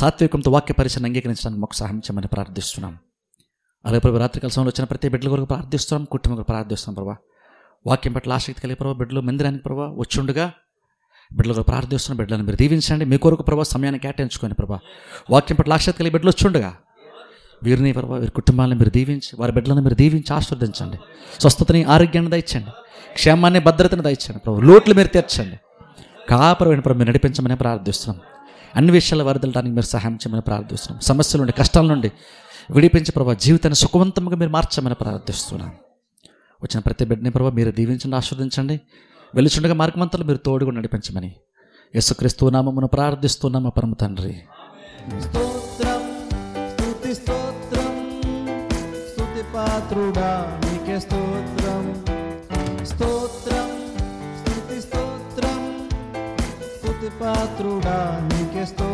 సాత్వికంతో వాక్య పరిచయం అంగీకరించడానికి మాకు సహాయం చేయమని ప్రార్థిస్తున్నాం అలాగే ప్రభు రాత్రి కలసంలో వచ్చిన ప్రతి బిడ్డల కొరకు ప్రార్థిస్తున్నాం కుటుంబం కొరకు ప్రార్థిస్తున్నాం ప్రభావ వాక్యం పట్ల ఆసక్తి కలిగే ప్రభావ బిడ్డలు మందిరానికి ప్రభావ వచ్చుండగా బిడ్డలుగా ప్రార్థిస్తున్న బిడ్డలను మీరు దీవించండి మీ కొరకు ప్రభావ సమయాన్ని కేటాయించుకోండి ప్రభా వాక్యం పట్ల ఆసక్తి కలిగి బిడ్డలు వచ్చుండగా వీరిని ప్రభావ వీరి కుటుంబాలను మీరు దీవించి వారి బిడ్డలను మీరు దీవించి ఆస్వాదించండి స్వస్థతని ఆరోగ్యాన్ని దయచండి క్షేమాన్ని భద్రతను దయచండి ప్రభు లోట్లు మీరు తీర్చండి కాపరమైన ప్రభు మీరు నడిపించమని ప్రార్థిస్తున్నాం అన్ని విషయాలు వరదలడానికి మీరు సహాయం చేయమని ప్రార్థిస్తున్నాం సమస్యల నుండి కష్టాల నుండి విడిపించి ప్రభావ జీవితాన్ని సుఖవంతంగా మీరు మార్చమని ప్రార్థిస్తున్నాను వచ్చిన ప్రతి బిడ్డని ప్రభావ మీరు దీవించండి ఆస్వాదించండి వెలుచుండగా మార్గమంతలు మీరు తోడుగా నడిపించమని యేసుక్రీస్తు నామమును ప్రార్థిస్తున్నాము పరమ తండ్రి పాత్రుడా నీకే స్తో